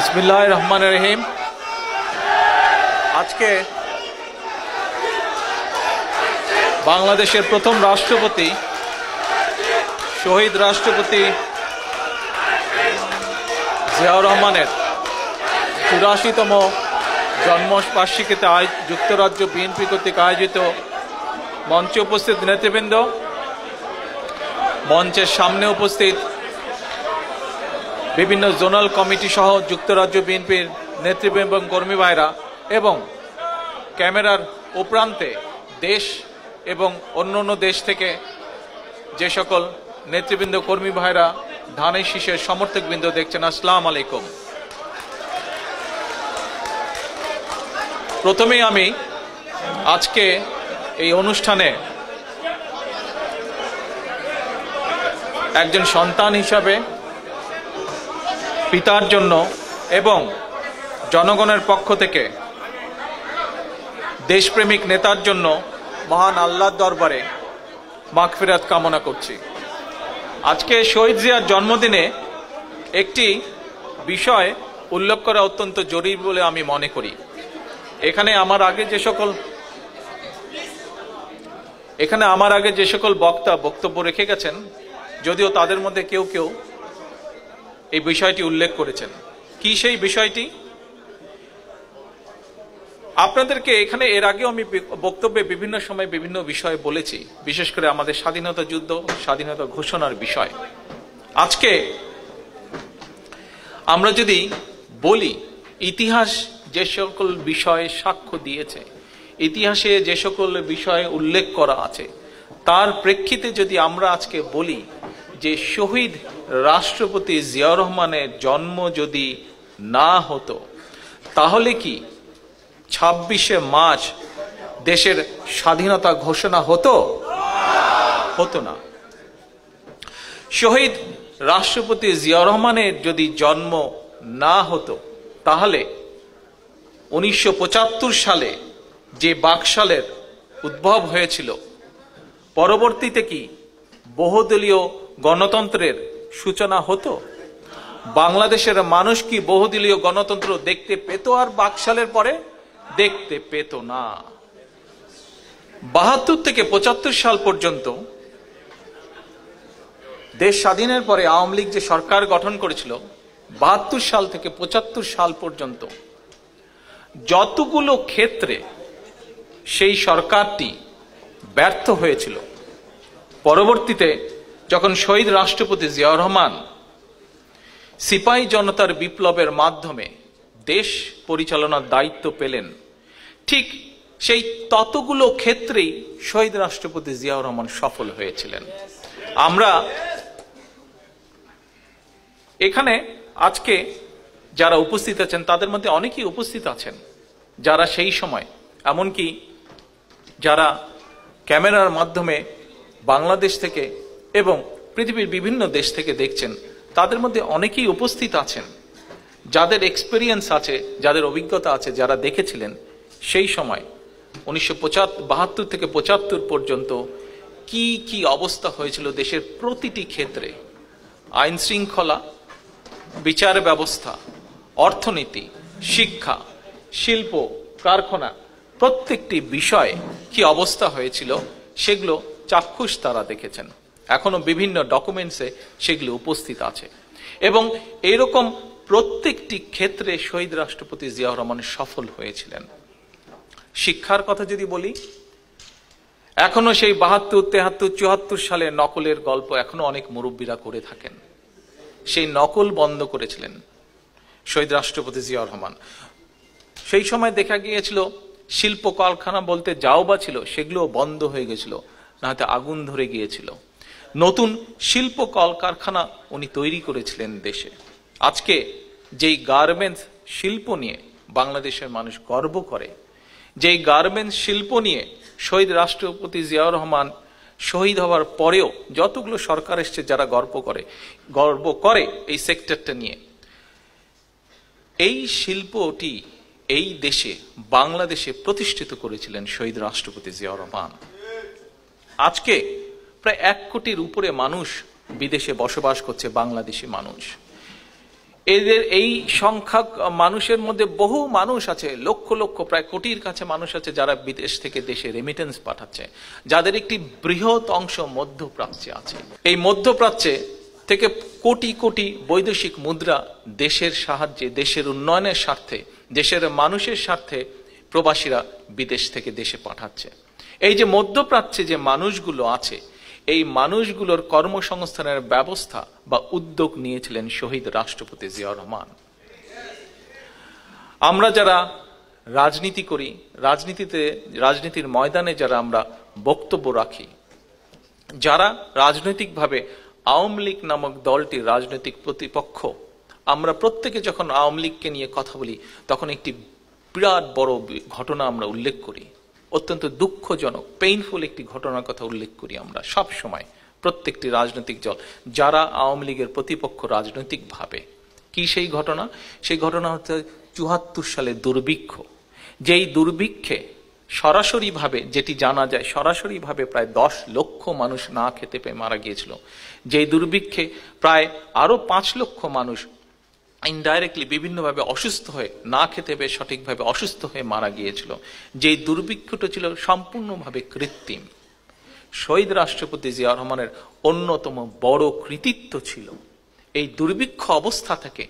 ইসমিল্লাহ রহমান রহিম আজকে বাংলাদেশের প্রথম রাষ্ট্রপতি শহীদ রাষ্ট্রপতি জিয়াউর রহমানের চুরাশিতম জন্মবার্ষিকীতে আয় যুক্তরাজ্য বিএনপি কর্তৃক আয়োজিত মঞ্চে উপস্থিত নেতৃবৃন্দ মঞ্চের সামনে উপস্থিত বিভিন্ন জোনাল কমিটি সহ যুক্তরাজ্য বিএনপির নেতৃবৃন্দ এবং কর্মী ভাইরা এবং ক্যামেরার উপরান্তে দেশ এবং অন্য অন্য দেশ থেকে যে সকল নেতৃবৃন্দ কর্মী ভাইরা ধানের শীষের বৃন্দ দেখছেন আসসালাম আলাইকুম প্রথমে আমি আজকে এই অনুষ্ঠানে একজন সন্তান হিসাবে পিতার জন্য এবং জনগণের পক্ষ থেকে দেশপ্রেমিক নেতার জন্য মহান আল্লাহর দরবারে মাগফিরাত কামনা করছি আজকে শহীদ জিয়ার জন্মদিনে একটি বিষয় উল্লেখ করা অত্যন্ত জরুরি বলে আমি মনে করি এখানে আমার আগে যে সকল এখানে আমার আগে যে সকল বক্তা বক্তব্য রেখে গেছেন যদিও তাদের মধ্যে কেউ কেউ এই বিষয়টি উল্লেখ করেছেন কি সেই বিষয়টি আপনাদেরকে এখানে এর আগেও আমি বক্তব্যে বিভিন্ন সময় বিভিন্ন বিষয় বলেছি বিশেষ করে আমাদের স্বাধীনতা যুদ্ধ স্বাধীনতা ঘোষণার বিষয় আজকে আমরা যদি বলি ইতিহাস যে সকল বিষয়ে সাক্ষ্য দিয়েছে ইতিহাসে যে সকল বিষয়ে উল্লেখ করা আছে তার প্রেক্ষিতে যদি আমরা আজকে বলি যে শহীদ রাষ্ট্রপতি জিয়াউর রহমানের জন্ম যদি না হতো তাহলে কি ছাব্বিশে মার্চ দেশের স্বাধীনতা ঘোষণা হতো হতো না শহীদ রাষ্ট্রপতি জিয়া রহমানের যদি জন্ম না হতো তাহলে উনিশশো সালে যে বাকশালের উদ্ভব হয়েছিল পরবর্তীতে কি বহুদলীয় গণতন্ত্রের সূচনা হতো বাংলাদেশের মানুষ কি বহুদলীয় গণতন্ত্র দেখতে পেত আর বাকশালের পরে দেখতে পেত না বাহাত্তর থেকে পঁচাত্তর সাল পর্যন্ত দেশ স্বাধীনের পরে আওয়ামী লীগ যে সরকার গঠন করেছিল বাহাত্তর সাল থেকে পঁচাত্তর সাল পর্যন্ত যতগুলো ক্ষেত্রে সেই সরকারটি ব্যর্থ হয়েছিল পরবর্তীতে যখন শহীদ রাষ্ট্রপতি জিয়াউর রহমান সিপাহী জনতার বিপ্লবের মাধ্যমে দেশ পরিচালনার দায়িত্ব পেলেন ঠিক সেই ততগুলো ক্ষেত্রেই শহীদ রাষ্ট্রপতি জিয়াউর রহমান সফল হয়েছিলেন আমরা এখানে আজকে যারা উপস্থিত আছেন তাদের মধ্যে অনেকেই উপস্থিত আছেন যারা সেই সময় এমনকি যারা ক্যামেরার মাধ্যমে বাংলাদেশ থেকে এবং পৃথিবীর বিভিন্ন দেশ থেকে দেখছেন তাদের মধ্যে অনেকেই উপস্থিত আছেন যাদের এক্সপিরিয়েন্স আছে যাদের অভিজ্ঞতা আছে যারা দেখেছিলেন সেই সময় উনিশশো বাহাত্তর থেকে পঁচাত্তর পর্যন্ত কি কি অবস্থা হয়েছিল দেশের প্রতিটি ক্ষেত্রে আইন শৃঙ্খলা বিচার ব্যবস্থা অর্থনীতি শিক্ষা শিল্প কারখানা প্রত্যেকটি বিষয়ে কি অবস্থা হয়েছিল সেগুলো চাক্ষুষ তারা দেখেছেন এখনো বিভিন্ন ডকুমেন্টসে সেগুলি উপস্থিত আছে এবং এরকম প্রত্যেকটি ক্ষেত্রে শহীদ রাষ্ট্রপতি জিয়াউর রহমান সফল হয়েছিলেন শিক্ষার কথা যদি বলি এখনো সেই বাহাত্তর তেহাত্তর চুয়াত্তর সালে নকলের গল্প এখনো অনেক মুরব্বীরা করে থাকেন সেই নকল বন্ধ করেছিলেন শহীদ রাষ্ট্রপতি জিয়াউর রহমান সেই সময় দেখা গিয়েছিল শিল্প কারখানা বলতে যাও বা ছিল সেগুলো বন্ধ হয়ে গেছিল না হয়তো আগুন ধরে গিয়েছিল নতুন শিল্প কলকারখানা উনি তৈরি করেছিলেন দেশে আজকে যেই গার্মেন্টস শিল্প নিয়ে বাংলাদেশের মানুষ গর্ব করে যেই গার্মেন্টস শিল্প নিয়ে শহীদ রাষ্ট্রপতি জিয়াউর রহমান শহীদ হওয়ার পরেও যতগুলো সরকার এসছে যারা গর্ব করে গর্ব করে এই সেক্টরটা নিয়ে এই শিল্পটি এই দেশে বাংলাদেশে প্রতিষ্ঠিত করেছিলেন শহীদ রাষ্ট্রপতি জিয়াউর রহমান আজকে প্রায় এক কোটির উপরে মানুষ বিদেশে বসবাস করছে বাংলাদেশি মানুষ এদের এই সংখ্যা মানুষের মধ্যে বহু মানুষ আছে লক্ষ লক্ষ প্রায় কোটির কাছে মানুষ আছে যারা বিদেশ থেকে দেশে রেমিটেন্স পাঠাচ্ছে যাদের একটি বৃহৎ অংশ মধ্যপ্রাচ্যে আছে এই মধ্যপ্রাচ্যে থেকে কোটি কোটি বৈদেশিক মুদ্রা দেশের সাহায্যে দেশের উন্নয়নের স্বার্থে দেশের মানুষের স্বার্থে প্রবাসীরা বিদেশ থেকে দেশে পাঠাচ্ছে এই যে মধ্যপ্রাচ্যে যে মানুষগুলো আছে এই মানুষগুলোর কর্মসংস্থানের ব্যবস্থা বা উদ্যোগ নিয়েছিলেন শহীদ রাষ্ট্রপতি জিয়া রহমান আমরা যারা রাজনীতি করি রাজনীতিতে রাজনীতির ময়দানে যারা আমরা বক্তব্য রাখি যারা রাজনৈতিকভাবে আওয়ামী লীগ নামক দলটির রাজনৈতিক প্রতিপক্ষ আমরা প্রত্যেকে যখন আওয়ামী লীগকে নিয়ে কথা বলি তখন একটি বিরাট বড় ঘটনা আমরা উল্লেখ করি অত্যন্ত দুঃখজনক পেইনফুল একটি ঘটনার কথা উল্লেখ করি আমরা সব সময় প্রত্যেকটি রাজনৈতিক দল যারা আওয়ামী লীগের প্রতিপক্ষ রাজনৈতিকভাবে কি সেই ঘটনা সেই ঘটনা হচ্ছে চুহাত্তর সালে দুর্ভিক্ষ যেই দুর্ভিক্ষে সরাসরিভাবে যেটি জানা যায় সরাসরিভাবে প্রায় দশ লক্ষ মানুষ না খেতে পেয়ে মারা গিয়েছিল যেই দুর্ভিক্ষে প্রায় আরও পাঁচ লক্ষ মানুষ ইনডাইরেক্টলি বিভিন্নভাবে অসুস্থ হয়ে না খেতে পেয়ে সঠিকভাবে অসুস্থ হয়ে মারা গিয়েছিল যেই দুর্ভিক্ষটা ছিল সম্পূর্ণভাবে কৃত্রিম শহীদ রাষ্ট্রপতি জিয়া রহমানের অন্যতম বড় কৃতিত্ব ছিল এই দুর্ভিক্ষ অবস্থা থেকে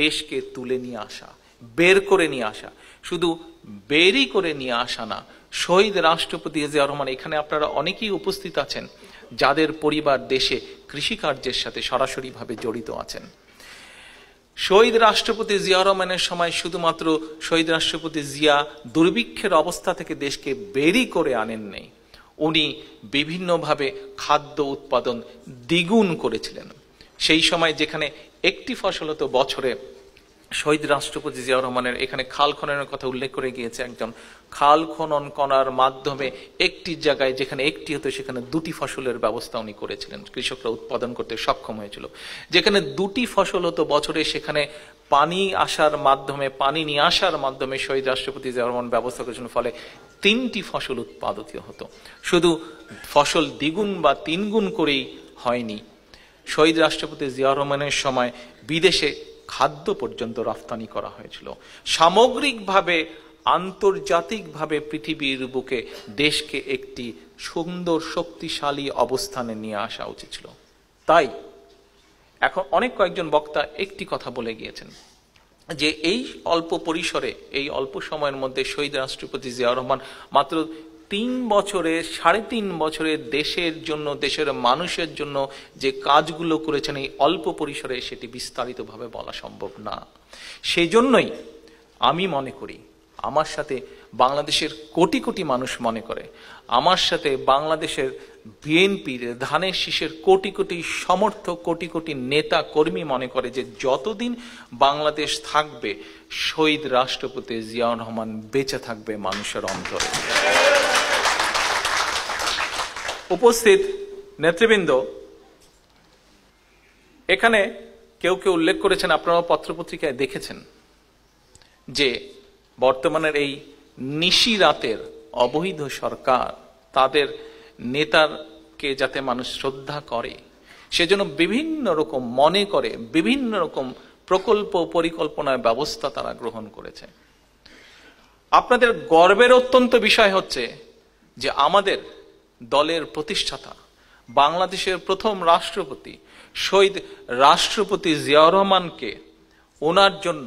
দেশকে তুলে নিয়ে আসা বের করে নিয়ে আসা শুধু বেরই করে নিয়ে আসা না শহীদ রাষ্ট্রপতি জিয়া রহমান এখানে আপনারা অনেকেই উপস্থিত আছেন যাদের পরিবার দেশে কৃষিকার্যের সাথে সরাসরিভাবে জড়িত আছেন শহীদ রাষ্ট্রপতি জিয়া রহমানের সময় শুধুমাত্র শহীদ রাষ্ট্রপতি জিয়া দুর্ভিক্ষের অবস্থা থেকে দেশকে বেরি করে আনেন নেই উনি বিভিন্নভাবে খাদ্য উৎপাদন দ্বিগুণ করেছিলেন সেই সময় যেখানে একটি ফসল হতো বছরে শহীদ রাষ্ট্রপতি জিয়াউর রহমানের এখানে খাল খননের কথা উল্লেখ করে গিয়েছে একজন খাল খনন করার মাধ্যমে একটি জায়গায় যেখানে একটি হতো সেখানে দুটি ফসলের ব্যবস্থা উনি করেছিলেন কৃষকরা উৎপাদন করতে সক্ষম হয়েছিল যেখানে দুটি ফসল হতো বছরে সেখানে পানি আসার মাধ্যমে পানি নিয়ে আসার মাধ্যমে শহীদ রাষ্ট্রপতি জিয়াউর রহমান ব্যবস্থা করেছিলেন ফলে তিনটি ফসল উৎপাদিত হতো শুধু ফসল দ্বিগুণ বা তিনগুণ করেই হয়নি শহীদ রাষ্ট্রপতি জিয়াউর রহমানের সময় বিদেশে খাদ্য পর্যন্ত রফতানি করা হয়েছিল সামগ্রিকভাবে আন্তর্জাতিকভাবে পৃথিবীর বুকে দেশকে একটি সুন্দর শক্তিশালী অবস্থানে নিয়ে আসা উচিত ছিল তাই এখন অনেক কয়েকজন বক্তা একটি কথা বলে গিয়েছেন যে এই অল্প পরিসরে এই অল্প সময়ের মধ্যে শহীদ রাষ্ট্রপতি জিয়া রহমান মাত্র তিন বছরে সাড়ে তিন বছরে দেশের জন্য দেশের মানুষের জন্য যে কাজগুলো করেছেন এই অল্প পরিসরে সেটি বিস্তারিতভাবে বলা সম্ভব না সেই জন্যই আমি মনে করি আমার সাথে বাংলাদেশের কোটি কোটি মানুষ মনে করে আমার সাথে বাংলাদেশের বিএনপির ধানের শীষের কোটি কোটি সমর্থক কোটি কোটি নেতা কর্মী মনে করে যে যতদিন বাংলাদেশ থাকবে শহীদ রাষ্ট্রপতি জিয়াউর রহমান বেঁচে থাকবে মানুষের অন্তরে উপস্থিত নেতৃবৃন্দ এখানে কেউ কেউ উল্লেখ করেছেন আপনারা পত্রপত্রিকায় দেখেছেন যে বর্তমানের এই নিশি রাতের অবৈধ সরকার তাদের নেতারকে যাতে মানুষ শ্রদ্ধা করে সেজন্য বিভিন্ন রকম মনে করে বিভিন্ন রকম প্রকল্প পরিকল্পনার ব্যবস্থা তারা গ্রহণ করেছে আপনাদের গর্বের অত্যন্ত বিষয় হচ্ছে যে আমাদের দলের প্রতিষ্ঠাতা বাংলাদেশের প্রথম রাষ্ট্রপতি শহীদ রাষ্ট্রপতি জিয়াউর রহমানকে ওনার জন্য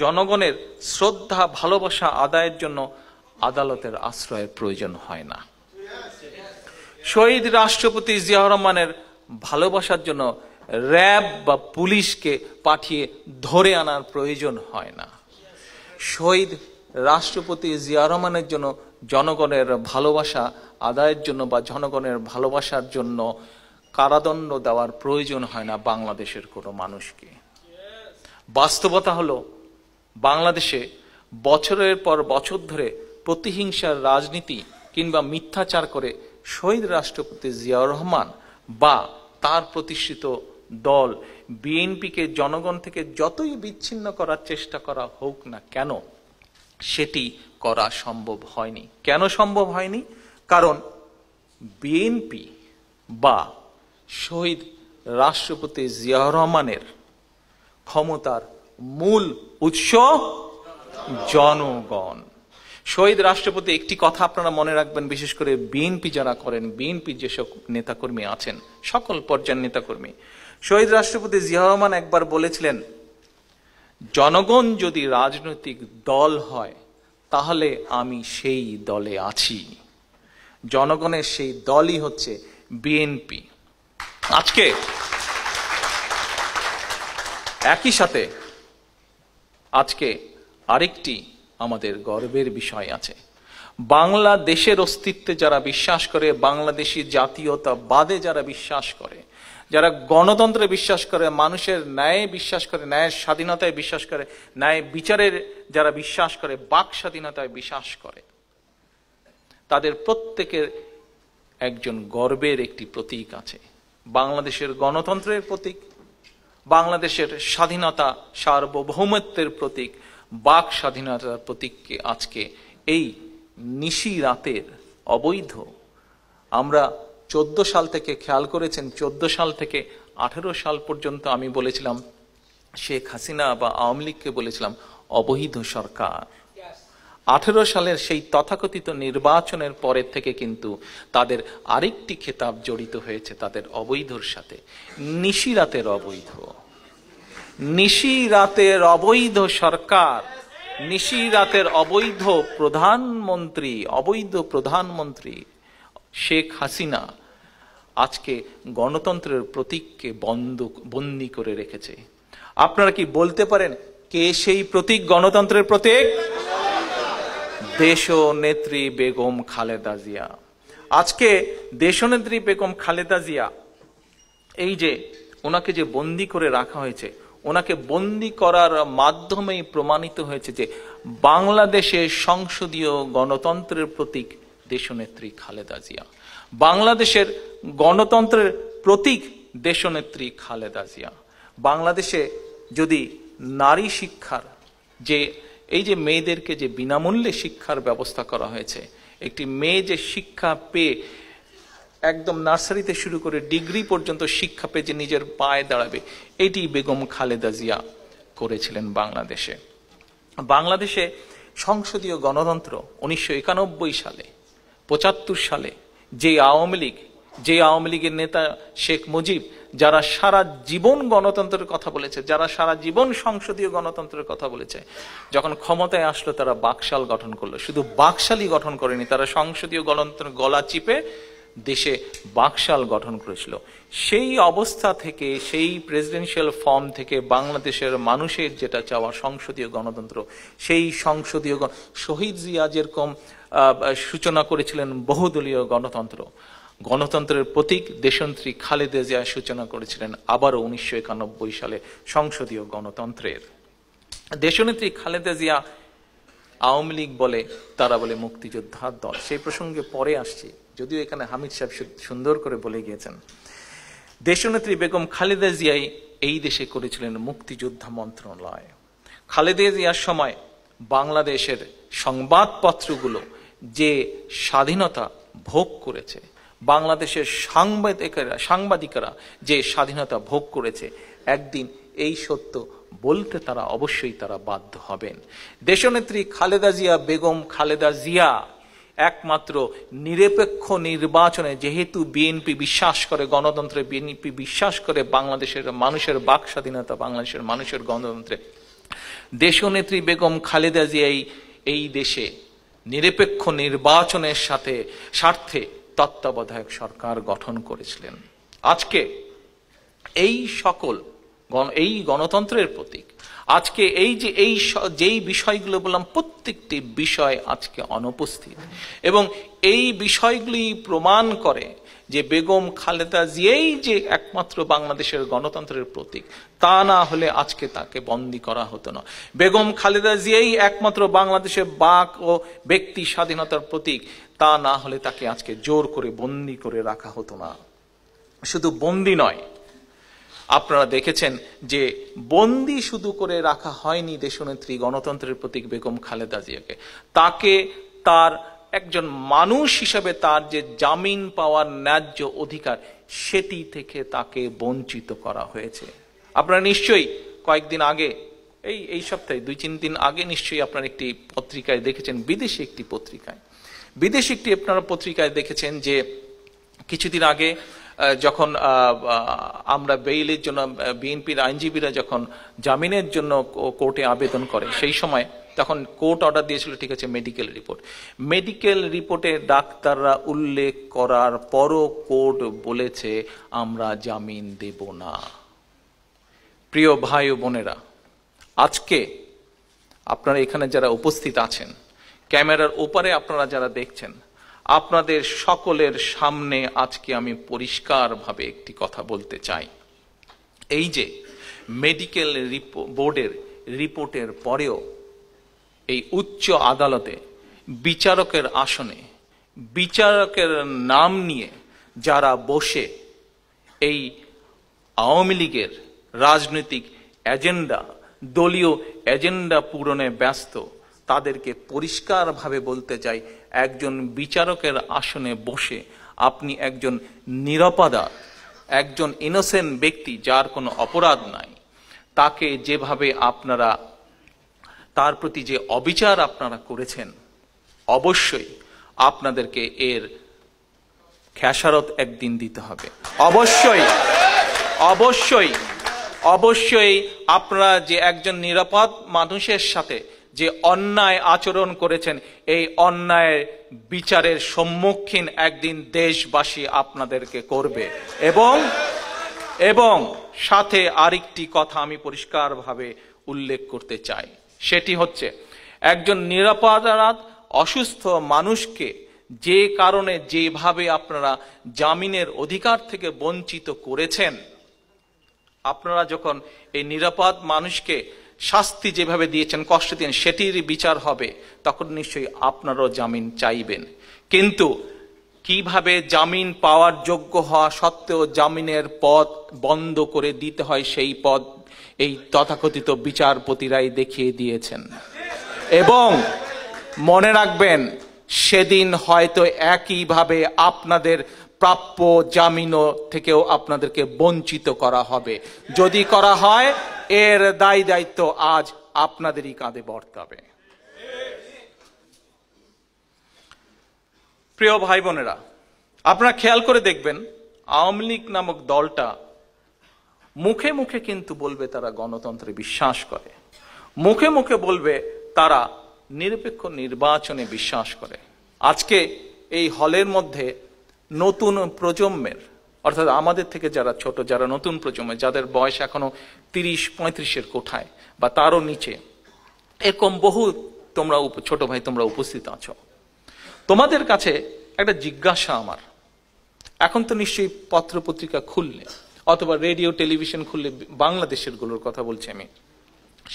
জনগণের শ্রদ্ধা ভালোবাসা আদায়ের জন্য আদালতের আশ্রয়ের প্রয়োজন হয় না শহীদ রাষ্ট্রপতি জিয়াউর রহমানের ভালোবাসার জন্য র্যাব বা পুলিশকে পাঠিয়ে ধরে আনার প্রয়োজন হয় না শহীদ রাষ্ট্রপতি জিয়া রহমানের জন্য জনগণের ভালোবাসা আদায়ের জন্য বা জনগণের ভালোবাসার জন্য কারাদণ্ড দেওয়ার প্রয়োজন হয় না বাংলাদেশের কোনো মানুষকে বাস্তবতা হলো বাংলাদেশে বছরের পর বছর ধরে প্রতিহিংসার রাজনীতি কিংবা মিথ্যাচার করে শহীদ রাষ্ট্রপতি জিয়াউর রহমান বা তার প্রতিষ্ঠিত দল বিএনপিকে জনগণ থেকে যতই বিচ্ছিন্ন করার চেষ্টা করা হোক না কেন সেটি করা সম্ভব হয়নি কেন সম্ভব হয়নি কারণ বিএনপি বা শহীদ রাষ্ট্রপতি জিয়া রহমানের ক্ষমতার মূল উৎস জনগণ শহীদ রাষ্ট্রপতি একটি কথা আপনারা মনে রাখবেন বিশেষ করে বিএনপি যারা করেন বিএনপি যেসব নেতাকর্মী আছেন সকল পর্যায়ের নেতাকর্মী শহীদ রাষ্ট্রপতি জিয়া রহমান একবার বলেছিলেন জনগণ যদি রাজনৈতিক দল হয় তাহলে আমি সেই দলে আছি জনগণের সেই দলই হচ্ছে বিএনপি আজকে একই সাথে আজকে আরেকটি আমাদের গর্বের বিষয় আছে বাংলাদেশের অস্তিত্বে যারা বিশ্বাস করে বাংলাদেশি জাতীয়তাবাদে যারা বিশ্বাস করে যারা গণতন্ত্রে বিশ্বাস করে মানুষের ন্যায় বিশ্বাস করে ন্যায়ের স্বাধীনতায় বিশ্বাস করে ন্যায় বিচারের যারা বিশ্বাস করে বাক স্বাধীনতায় বিশ্বাস করে তাদের প্রত্যেকের একজন গর্বের একটি প্রতীক আছে বাংলাদেশের গণতন্ত্রের প্রতীক বাংলাদেশের স্বাধীনতা সার্বভৌমত্বের প্রতীক বাক স্বাধীনতার প্রতীককে আজকে এই নিশি রাতের অবৈধ আমরা চোদ্দ সাল থেকে খেয়াল করেছেন চোদ্দ সাল থেকে আঠেরো সাল পর্যন্ত আমি বলেছিলাম শেখ হাসিনা বা আওয়ামী লীগকে বলেছিলাম অবৈধ সরকার আঠেরো সালের সেই তথাকথিত নির্বাচনের পরের থেকে কিন্তু তাদের আরেকটি খেতাব জড়িত হয়েছে তাদের অবৈধর সাথে নিশিরাতের অবৈধ নিশিরাতের অবৈধ সরকার নিশিরাতের অবৈধ প্রধানমন্ত্রী অবৈধ প্রধানমন্ত্রী শেখ হাসিনা আজকে গণতন্ত্রের প্রতীককে বন্ধ বন্দি করে রেখেছে আপনারা কি বলতে পারেন কে সেই প্রতীক গণতন্ত্রের প্রতীক দেশ নেত্রী বেগম খালেদা জিয়া আজকে দেশনেত্রী বেগম খালেদা জিয়া এই যে ওনাকে যে বন্দি করে রাখা হয়েছে ওনাকে বন্দি করার মাধ্যমেই প্রমাণিত হয়েছে যে বাংলাদেশে সংসদীয় গণতন্ত্রের প্রতীক দেশনেত্রী খালেদা জিয়া বাংলাদেশের গণতন্ত্রের প্রতীক দেশনেত্রী খালেদা জিয়া বাংলাদেশে যদি নারী শিক্ষার যে এই যে মেয়েদেরকে যে বিনামূল্যে শিক্ষার ব্যবস্থা করা হয়েছে একটি মেয়ে যে শিক্ষা পেয়ে একদম নার্সারিতে শুরু করে ডিগ্রি পর্যন্ত শিক্ষা পেয়ে যে নিজের পায়ে দাঁড়াবে এটি বেগম খালেদা জিয়া করেছিলেন বাংলাদেশে বাংলাদেশে সংসদীয় গণতন্ত্র উনিশশো সালে পঁচাত্তর সালে যে আওয়ামী লীগ যে আওয়ামী লীগের নেতা শেখ মুজিব যারা সারা জীবন গণতন্ত্রের কথা বলেছে যারা সারা জীবন সংসদীয় গণতন্ত্রের কথা বলেছে যখন ক্ষমতায় আসলো তারা বাকশাল গঠন করলো শুধু বাকশালই গঠন করেনি তারা সংসদীয় গণতন্ত্র গলা চিপে দেশে বাকশাল গঠন করেছিল সেই অবস্থা থেকে সেই প্রেসিডেন্সিয়াল ফর্ম থেকে বাংলাদেশের মানুষের যেটা চাওয়া সংসদীয় গণতন্ত্র সেই সংসদীয় শহীদ জিয়া যেরকম সূচনা করেছিলেন বহুদলীয় গণতন্ত্র গণতন্ত্রের প্রতীক দেশন্ত্রী খালেদা জিয়া সূচনা করেছিলেন আবারও উনিশশো একানব্বই সালে সংসদীয় গণতন্ত্রের দেশনেত্রী খালেদা জিয়া আওয়ামী লীগ বলে তারা বলে মুক্তিযোদ্ধার দল সেই প্রসঙ্গে পরে আসছি যদিও এখানে হামিদ সাহেব সুন্দর করে বলে গিয়েছেন দেশনেত্রী বেগম খালেদা জিয়াই এই দেশে করেছিলেন মুক্তিযোদ্ধা মন্ত্রণালয় খালেদা জিয়ার সময় বাংলাদেশের সংবাদপত্রগুলো যে স্বাধীনতা ভোগ করেছে বাংলাদেশের সাংবাদিকেরা সাংবাদিকেরা যে স্বাধীনতা ভোগ করেছে একদিন এই সত্য বলতে তারা অবশ্যই তারা বাধ্য হবেন দেশনেত্রী খালেদা জিয়া বেগম খালেদা জিয়া একমাত্র নিরপেক্ষ নির্বাচনে যেহেতু বিএনপি বিশ্বাস করে গণতন্ত্রে বিএনপি বিশ্বাস করে বাংলাদেশের মানুষের বাক স্বাধীনতা বাংলাদেশের মানুষের গণতন্ত্রে দেশনেত্রী বেগম খালেদা জিয়াই এই দেশে নিরপেক্ষ নির্বাচনের সাথে স্বার্থে তত্ত্বাবধায়ক সরকার গঠন করেছিলেন আজকে এই সকল এই গণতন্ত্রের প্রতীক আজকে এই যে এই যেই বিষয়গুলো বললাম প্রত্যেকটি বিষয় আজকে অনুপস্থিত এবং এই বিষয়গুলি প্রমাণ করে যে বেগম খালেদা জিয়াই যে একমাত্র বাংলাদেশের গণতন্ত্রের প্রতীক তা না হলে আজকে তাকে বন্দি করা হতো না বেগম খালেদা জিয়াই একমাত্র বাংলাদেশের বাক ও ব্যক্তি স্বাধীনতার প্রতীক তা না হলে তাকে আজকে জোর করে বন্দি করে রাখা হতো না শুধু বন্দি নয় আপনারা দেখেছেন যে বন্দি শুধু করে রাখা হয়নি দেশনেত্রী গণতন্ত্রের প্রতীক বেগম খালেদা জিয়াকে তাকে তার একজন মানুষ হিসেবে তার যে জামিন পাওয়ার ন্যায্য অধিকার সেটি থেকে তাকে বঞ্চিত করা হয়েছে আপনারা নিশ্চয়ই কয়েকদিন আগে এই এই সপ্তাহে দুই তিন দিন আগে নিশ্চয়ই আপনার একটি পত্রিকায় দেখেছেন বিদেশি একটি পত্রিকায় বিদেশি একটি আপনারা পত্রিকায় দেখেছেন যে কিছুদিন আগে যখন আমরা বেইলের জন্য বিএনপির আইনজীবীরা যখন জামিনের জন্য কোর্টে আবেদন করে সেই সময় তখন কোর্ট অর্ডার দিয়েছিল ঠিক আছে মেডিকেল রিপোর্ট মেডিকেল রিপোর্টে ডাক্তাররা উল্লেখ করার পরও কোর্ট বলেছে আমরা জামিন দেব না প্রিয় ভাই ও বোনেরা আজকে আপনারা এখানে যারা উপস্থিত আছেন ক্যামেরার ওপারে আপনারা যারা দেখছেন আপনাদের সকলের সামনে আজকে আমি পরিষ্কারভাবে একটি কথা বলতে চাই এই যে মেডিকেল বোর্ডের রিপোর্টের পরেও এই উচ্চ আদালতে বিচারকের আসনে বিচারকের নাম নিয়ে যারা বসে এই আওয়ামী লীগের রাজনৈতিক এজেন্ডা দলীয় এজেন্ডা পূরণে ব্যস্ত তাদেরকে পরিষ্কারভাবে বলতে চাই একজন বিচারকের আসনে বসে আপনি একজন নিরাপদা একজন ইনোসেন্ট ব্যক্তি যার কোনো অপরাধ নাই তাকে যেভাবে আপনারা তার প্রতি যে অবিচার আপনারা করেছেন অবশ্যই আপনাদেরকে এর খেসারত একদিন দিতে হবে অবশ্যই অবশ্যই অবশ্যই আপনারা যে একজন নিরাপদ মানুষের সাথে যে অন্যায় আচরণ করেছেন এই অন্যায়ের বিচারের সম্মুখীন একদিন দেশবাসী আপনাদেরকে করবে এবং এবং সাথে আরেকটি কথা আমি পরিষ্কারভাবে উল্লেখ করতে চাই সেটি হচ্ছে একজন নিরাপরাধ অসুস্থ মানুষকে যে কারণে যেভাবে আপনারা জামিনের অধিকার থেকে বঞ্চিত করেছেন আপনারা যখন এই নিরাপদ মানুষকে শাস্তি যেভাবে দিয়েছেন কষ্ট দিন সেটির বিচার হবে তখন নিশ্চয়ই আপনারও জামিন চাইবেন কিন্তু কিভাবে জামিন পাওয়ার যোগ্য হওয়া সত্ত্বেও জামিনের পথ বন্ধ করে দিতে হয় সেই পথ এই তথাকথিত বিচারপতিরাই দেখিয়ে দিয়েছেন এবং মনে রাখবেন সেদিন হয়তো একইভাবে আপনাদের প্রাপ্য জামিনও থেকেও আপনাদেরকে বঞ্চিত করা হবে যদি করা হয় এর দায়ী দায়িত্ব আজ আপনাদেরই কাঁধে বর্তাবে প্রিয় ভাই বোনেরা আপনারা খেয়াল করে দেখবেন আওয়ামী লীগ নামক দলটা মুখে মুখে কিন্তু বলবে তারা গণতন্ত্রে বিশ্বাস করে মুখে মুখে বলবে তারা নিরপেক্ষ নির্বাচনে বিশ্বাস করে আজকে এই হলের মধ্যে নতুন প্রজন্মের অর্থাৎ আমাদের থেকে যারা ছোট যারা নতুন প্রজন্মের যাদের বয়স এখনো তিরিশ পঁয়ত্রিশের কোঠায় বা তারও নিচে এরকম বহু তোমরা ছোট ভাই তোমরা উপস্থিত আছো তোমাদের কাছে একটা জিজ্ঞাসা আমার এখন তো নিশ্চয়ই পত্রপত্রিকা খুললে অথবা রেডিও টেলিভিশন খুললে বাংলাদেশের গুলোর কথা বলছি আমি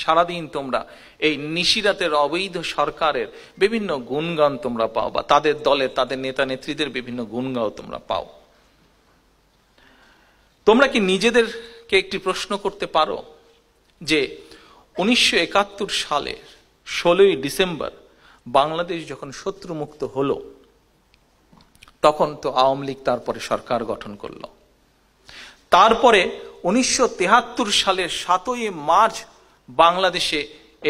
সারাদিন তোমরা এই নিশিরাতের অবৈধ সরকারের বিভিন্ন গুণগান তোমরা পাও বা তাদের দলে তাদের নেতা নেত্রীদের বিভিন্ন গুণগাও তোমরা পাও তোমরা কি নিজেদেরকে একটি প্রশ্ন করতে পারো যে উনিশশো সালের ষোলোই ডিসেম্বর বাংলাদেশ যখন শত্রুমুক্ত হলো তখন তো আওয়ামী লীগ তারপরে সরকার গঠন করলো তারপরে উনিশশো সালের সাতই মার্চ বাংলাদেশে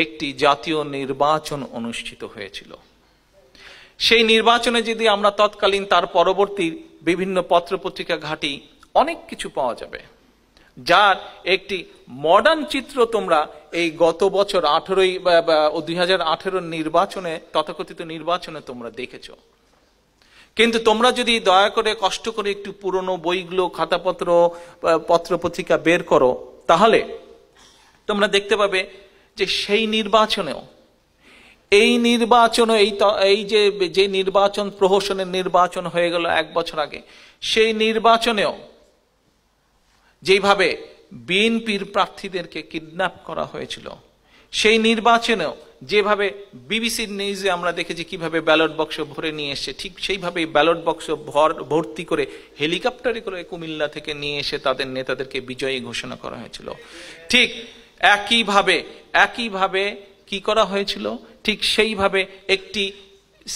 একটি জাতীয় নির্বাচন অনুষ্ঠিত হয়েছিল সেই নির্বাচনে যদি আমরা তৎকালীন তার পরবর্তী বিভিন্ন পত্রপত্রিকা ঘাটি অনেক কিছু পাওয়া যাবে যার একটি মডার্ন চিত্র তোমরা এই গত বছর আঠেরোই দুই হাজার নির্বাচনে তথাকথিত নির্বাচনে তোমরা দেখেছো কিন্তু তোমরা যদি দয়া করে কষ্ট করে একটু পুরনো বইগুলো খাতাপত্র পত্র পত্রিকা বের করো তাহলে তোমরা দেখতে পাবে যে সেই নির্বাচনেও এই নির্বাচনও এই এই যে যে নির্বাচন প্রহসনের নির্বাচন হয়ে গেল এক বছর আগে সেই নির্বাচনেও যেভাবে বিএনপির প্রার্থীদেরকে কিডন্যাপ করা হয়েছিল সেই নির্বাচনেও যেভাবে বিবিসির নিউজে আমরা দেখেছি কিভাবে ব্যালট বক্স ভরে নিয়ে এসছে ঠিক সেইভাবে ব্যালট বক্স ভর ভর্তি করে হেলিকপ্টারে করে কুমিল্লা থেকে নিয়ে এসে তাদের নেতাদেরকে বিজয়ী ঘোষণা করা হয়েছিল ঠিক একইভাবে একইভাবে কি করা হয়েছিল ঠিক সেইভাবে একটি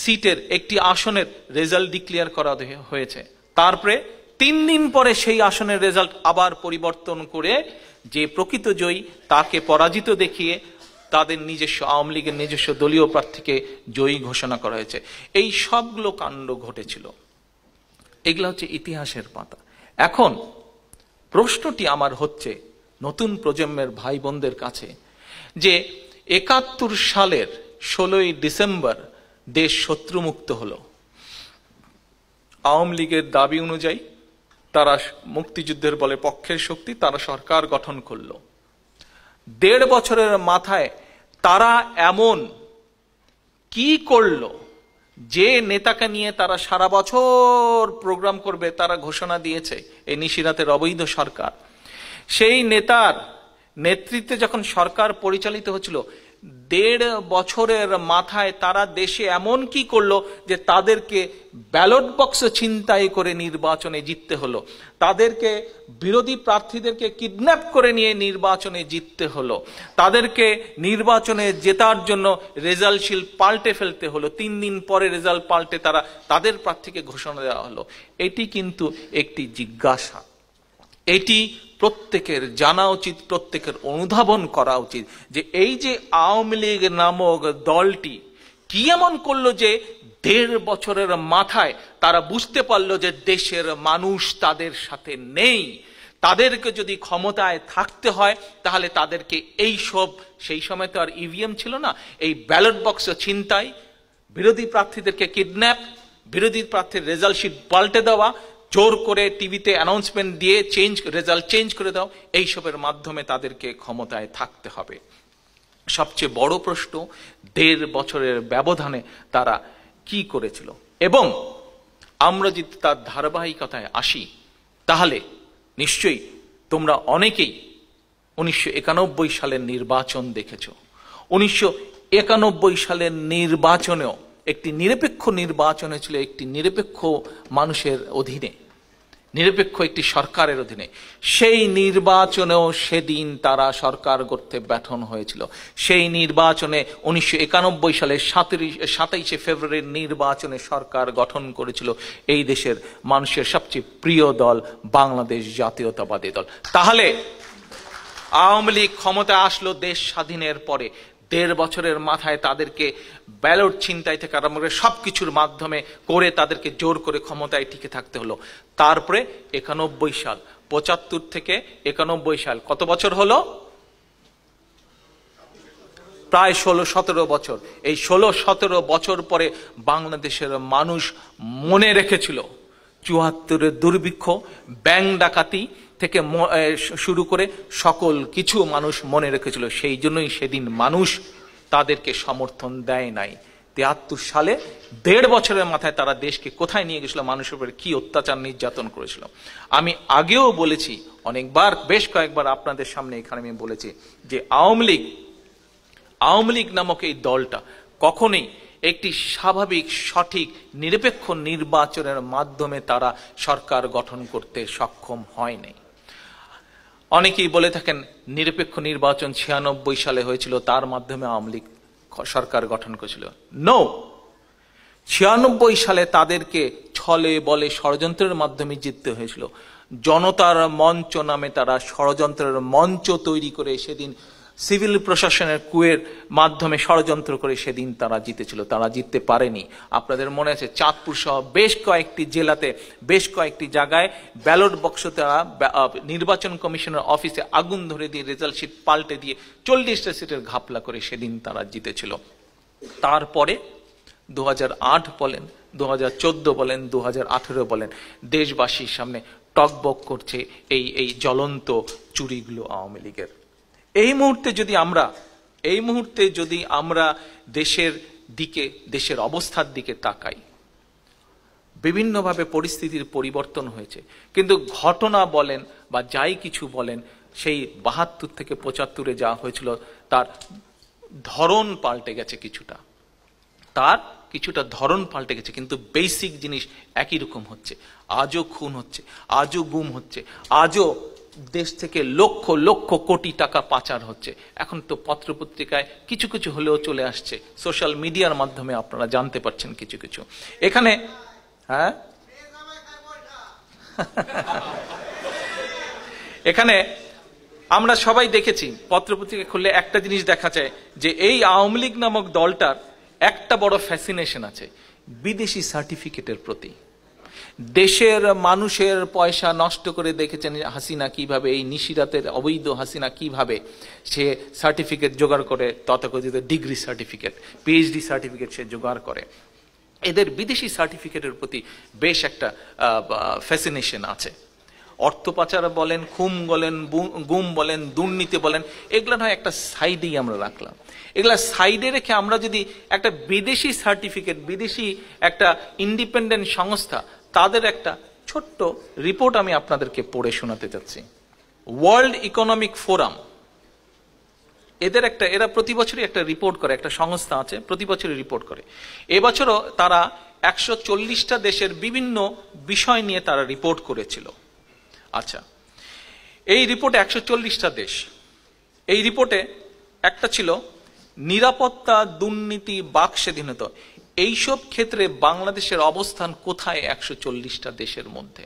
সিটের একটি আসনের রেজাল্ট ডিক্লেয়ার করা হয়েছে তারপরে তিন দিন পরে সেই আসনের রেজাল্ট আবার পরিবর্তন করে যে প্রকৃত জয়ী তাকে পরাজিত দেখিয়ে তাদের নিজস্ব আওয়ামী লীগের নিজস্ব দলীয় প্রার্থীকে জয়ী ঘোষণা করা হয়েছে এই সবগুলো কাণ্ড ঘটেছিল এগুলো হচ্ছে ইতিহাসের পাতা এখন প্রশ্নটি আমার হচ্ছে নতুন প্রজন্মের ভাই বোনদের কাছে যে একাত্তর সালের ষোলোই ডিসেম্বর দেশ শত্রুমুক্ত হলো আওয়ামী লীগের দাবি অনুযায়ী তারা মুক্তিযুদ্ধের বলে পক্ষের শক্তি তারা সরকার গঠন করল দেড় বছরের মাথায় তারা এমন কি করলো যে নেতাকে নিয়ে তারা সারা বছর প্রোগ্রাম করবে তারা ঘোষণা দিয়েছে এই নিশিরাতের অবৈধ সরকার সেই নেতার নেতৃত্বে যখন সরকার পরিচালিত হচ্ছিল দেড় বছরের মাথায় তারা দেশে এমন কি করলো যে তাদেরকে ব্যালট বক্স ছিনতাই করে নির্বাচনে জিততে হলো তাদেরকে বিরোধী প্রার্থীদেরকে কিডন্যাপ করে নিয়ে নির্বাচনে জিততে হলো তাদেরকে নির্বাচনে জেতার জন্য রেজাল্টশীল পাল্টে ফেলতে হলো তিন দিন পরে রেজাল্ট পাল্টে তারা তাদের প্রার্থীকে ঘোষণা দেওয়া হলো এটি কিন্তু একটি জিজ্ঞাসা এটি প্রত্যেকের জানা উচিত প্রত্যেকের অনুধাবন করা উচিত যে এই যে আওয়ামী লীগ নামক দলটি কি এমন করলো যে দেড় বছরের মাথায় তারা বুঝতে পারলো যে দেশের মানুষ তাদের সাথে নেই তাদেরকে যদি ক্ষমতায় থাকতে হয় তাহলে তাদেরকে এই সব সেই সময় তো আর ইভিএম e ছিল না এই ব্যালট বক্স ছিনতাই বিরোধী প্রার্থীদেরকে কিডন্যাপ বিরোধী প্রার্থীর রেজাল্ট শিট পাল্টে দেওয়া জোর করে টিভিতে অ্যানাউন্সমেন্ট দিয়ে চেঞ্জ রেজাল্ট চেঞ্জ করে দাও এইসবের মাধ্যমে তাদেরকে ক্ষমতায় থাকতে হবে সবচেয়ে বড় প্রশ্ন দেড় বছরের ব্যবধানে তারা কি করেছিল এবং আমরা যদি তার ধারাবাহিকতায় আসি তাহলে নিশ্চয়ই তোমরা অনেকেই উনিশশো সালের নির্বাচন দেখেছ উনিশশো সালের নির্বাচনেও একটি নিরপেক্ষ নির্বাচন হয়েছিল একটি নিরপেক্ষ মানুষের অধীনে নিরপেক্ষ একটি সরকারের অধীনে সেই নির্বাচনেও সেদিন তারা সরকার গড়তে ব্যথন হয়েছিল সেই নির্বাচনে উনিশশো একানব্বই সালে সাতিরিশ সাতাইশে ফেব্রুয়ারির নির্বাচনে সরকার গঠন করেছিল এই দেশের মানুষের সবচেয়ে প্রিয় দল বাংলাদেশ জাতীয়তাবাদী দল তাহলে আওয়ামী লীগ ক্ষমতা আসলো দেশ স্বাধীনের পরে দেড় বছরের মাথায় তাদেরকে ব্যালট ছিনতাই থেকে আরম্ভ করে সব কিছুর মাধ্যমে করে তাদেরকে জোর করে ক্ষমতায় টিকে থাকতে হলো তারপরে একানব্বই সাল পঁচাত্তর থেকে একানব্বই সাল কত বছর হলো প্রায় ষোলো সতেরো বছর এই ষোলো সতেরো বছর পরে বাংলাদেশের মানুষ মনে রেখেছিল চুয়াত্তরের দুর্ভিক্ষ ব্যাং ডাকাতি থেকে শুরু করে সকল কিছু মানুষ মনে রেখেছিল সেই জন্যই সেদিন মানুষ তাদেরকে সমর্থন দেয় নাই তেয়াত্তর সালে দেড় বছরের মাথায় তারা দেশকে কোথায় নিয়ে গেছিল মানুষের উপরে কি অত্যাচার নির্যাতন করেছিল আমি আগেও বলেছি অনেকবার বেশ কয়েকবার আপনাদের সামনে এখানে আমি বলেছি যে আওয়ামী লীগ আওয়ামী লীগ নামক এই দলটা কখনোই একটি স্বাভাবিক সঠিক নিরপেক্ষ নির্বাচনের মাধ্যমে তারা সরকার গঠন করতে সক্ষম হয়নি অনেকেই বলে থাকেন নিরপেক্ষ নির্বাচন ছিয়ানব্বই সালে হয়েছিল তার মাধ্যমে আওয়ামী লীগ সরকার গঠন করেছিল নো ছিয়ানব্বই সালে তাদেরকে ছলে বলে ষড়যন্ত্রের মাধ্যমে জিততে হয়েছিল জনতার মঞ্চ নামে তারা ষড়যন্ত্রের মঞ্চ তৈরি করে সেদিন সিভিল প্রশাসনের কুয়ের মাধ্যমে ষড়যন্ত্র করে সেদিন তারা জিতেছিল তারা জিততে পারেনি আপনাদের মনে আছে চাঁদপুর সহ বেশ কয়েকটি জেলাতে বেশ কয়েকটি জায়গায় ব্যালট বক্স তারা নির্বাচন কমিশনের অফিসে আগুন ধরে দিয়ে রেজাল্ট শিট পাল্টে দিয়ে চল্লিশটা সিটের ঘাপলা করে সেদিন তারা জিতেছিল তারপরে দু বলেন দু বলেন দু বলেন দেশবাসীর সামনে টকবক করছে এই এই জ্বলন্ত চুরিগুলো আওয়ামী লীগের এই মুহূর্তে যদি আমরা এই মুহূর্তে যদি আমরা দেশের দিকে দেশের অবস্থার দিকে তাকাই বিভিন্নভাবে পরিস্থিতির পরিবর্তন হয়েছে কিন্তু ঘটনা বলেন বা যাই কিছু বলেন সেই বাহাত্তর থেকে পঁচাত্তরে যা হয়েছিল তার ধরন পাল্টে গেছে কিছুটা তার কিছুটা ধরন পাল্টে গেছে কিন্তু বেসিক জিনিস একই রকম হচ্ছে আজও খুন হচ্ছে আজও গুম হচ্ছে আজও দেশ থেকে লক্ষ লক্ষ কোটি টাকা পাচার হচ্ছে এখন তো পত্রপত্রিকায় কিছু কিছু হলেও চলে আসছে সোশ্যাল মিডিয়ার মাধ্যমে আপনারা জানতে পারছেন কিছু কিছু এখানে হ্যাঁ এখানে আমরা সবাই দেখেছি পত্রপত্রিকা খুললে একটা জিনিস দেখা যায় যে এই আওয়ামী লীগ নামক দলটার একটা বড় ফ্যাসিনেশন আছে বিদেশি সার্টিফিকেটের প্রতি দেশের মানুষের পয়সা নষ্ট করে দেখেছেন হাসিনা কিভাবে এই নিশিরাতের অবৈধ হাসিনা কিভাবে সে সার্টিফিকেট জোগাড় করে তথাকথিত ডিগ্রি সার্টিফিকেট পিএইচডি সার্টিফিকেট সে জোগাড় করে এদের বিদেশি সার্টিফিকেটের প্রতি বেশ একটা ফ্যাসিনেশন আছে অর্থ পাচার বলেন খুম বলেন গুম বলেন দুর্নীতি বলেন এগুলো নয় একটা সাইডেই আমরা রাখলাম এগুলা সাইডে রেখে আমরা যদি একটা বিদেশি সার্টিফিকেট বিদেশি একটা ইন্ডিপেন্ডেন্ট সংস্থা তাদের একটা ছোট্ট রিপোর্ট আমি আপনাদেরকে পড়ে শোনাতে চাচ্ছি ওয়ার্ল্ড ইকোনমিক ফোরাম এদের একটা এরা প্রতি বছরই একটা রিপোর্ট করে একটা সংস্থা আছে প্রতি বছরই রিপোর্ট করে এবছরও তারা একশো চল্লিশটা দেশের বিভিন্ন বিষয় নিয়ে তারা রিপোর্ট করেছিল আচ্ছা এই রিপোর্টে একশো চল্লিশটা দেশ এই রিপোর্টে একটা ছিল নিরাপত্তা দুর্নীতি বাক স্বাধীনতা এইসব ক্ষেত্রে বাংলাদেশের অবস্থান কোথায় একশো চল্লিশটা দেশের মধ্যে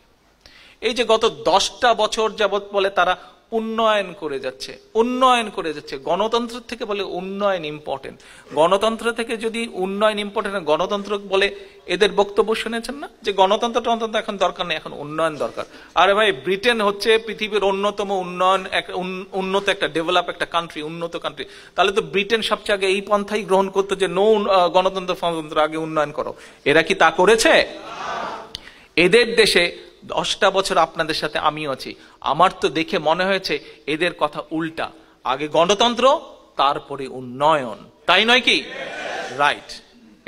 এই যে গত দশটা বছর যাবৎ বলে তারা উন্নয়ন করে যাচ্ছে উন্নয়ন করে যাচ্ছে গণতন্ত্র থেকে বলে উন্নয়ন ইম্পর্টেন্ট গণতন্ত্র থেকে যদি উন্নয়ন ইম্পর্টেন্ট গণতন্ত্র বলে এদের বক্তব্য শুনেছেন না যে গণতন্ত্রটা অন্তত এখন দরকার নেই এখন উন্নয়ন দরকার আরে ভাই ব্রিটেন হচ্ছে পৃথিবীর অন্যতম উন্নয়ন উন্নত একটা ডেভেলপ একটা কান্ট্রি উন্নত কান্ট্রি তাহলে তো ব্রিটেন সবচেয়ে আগে এই পন্থাই গ্রহণ করতো যে নৌ গণতন্ত্র ফণতন্ত্র আগে উন্নয়ন করো এরা কি তা করেছে এদের দেশে দশটা বছর আপনাদের সাথে আমি আছি আমার তো দেখে মনে হয়েছে এদের কথা উল্টা আগে গণতন্ত্র তারপরে উন্নয়ন তাই নয় কি রাইট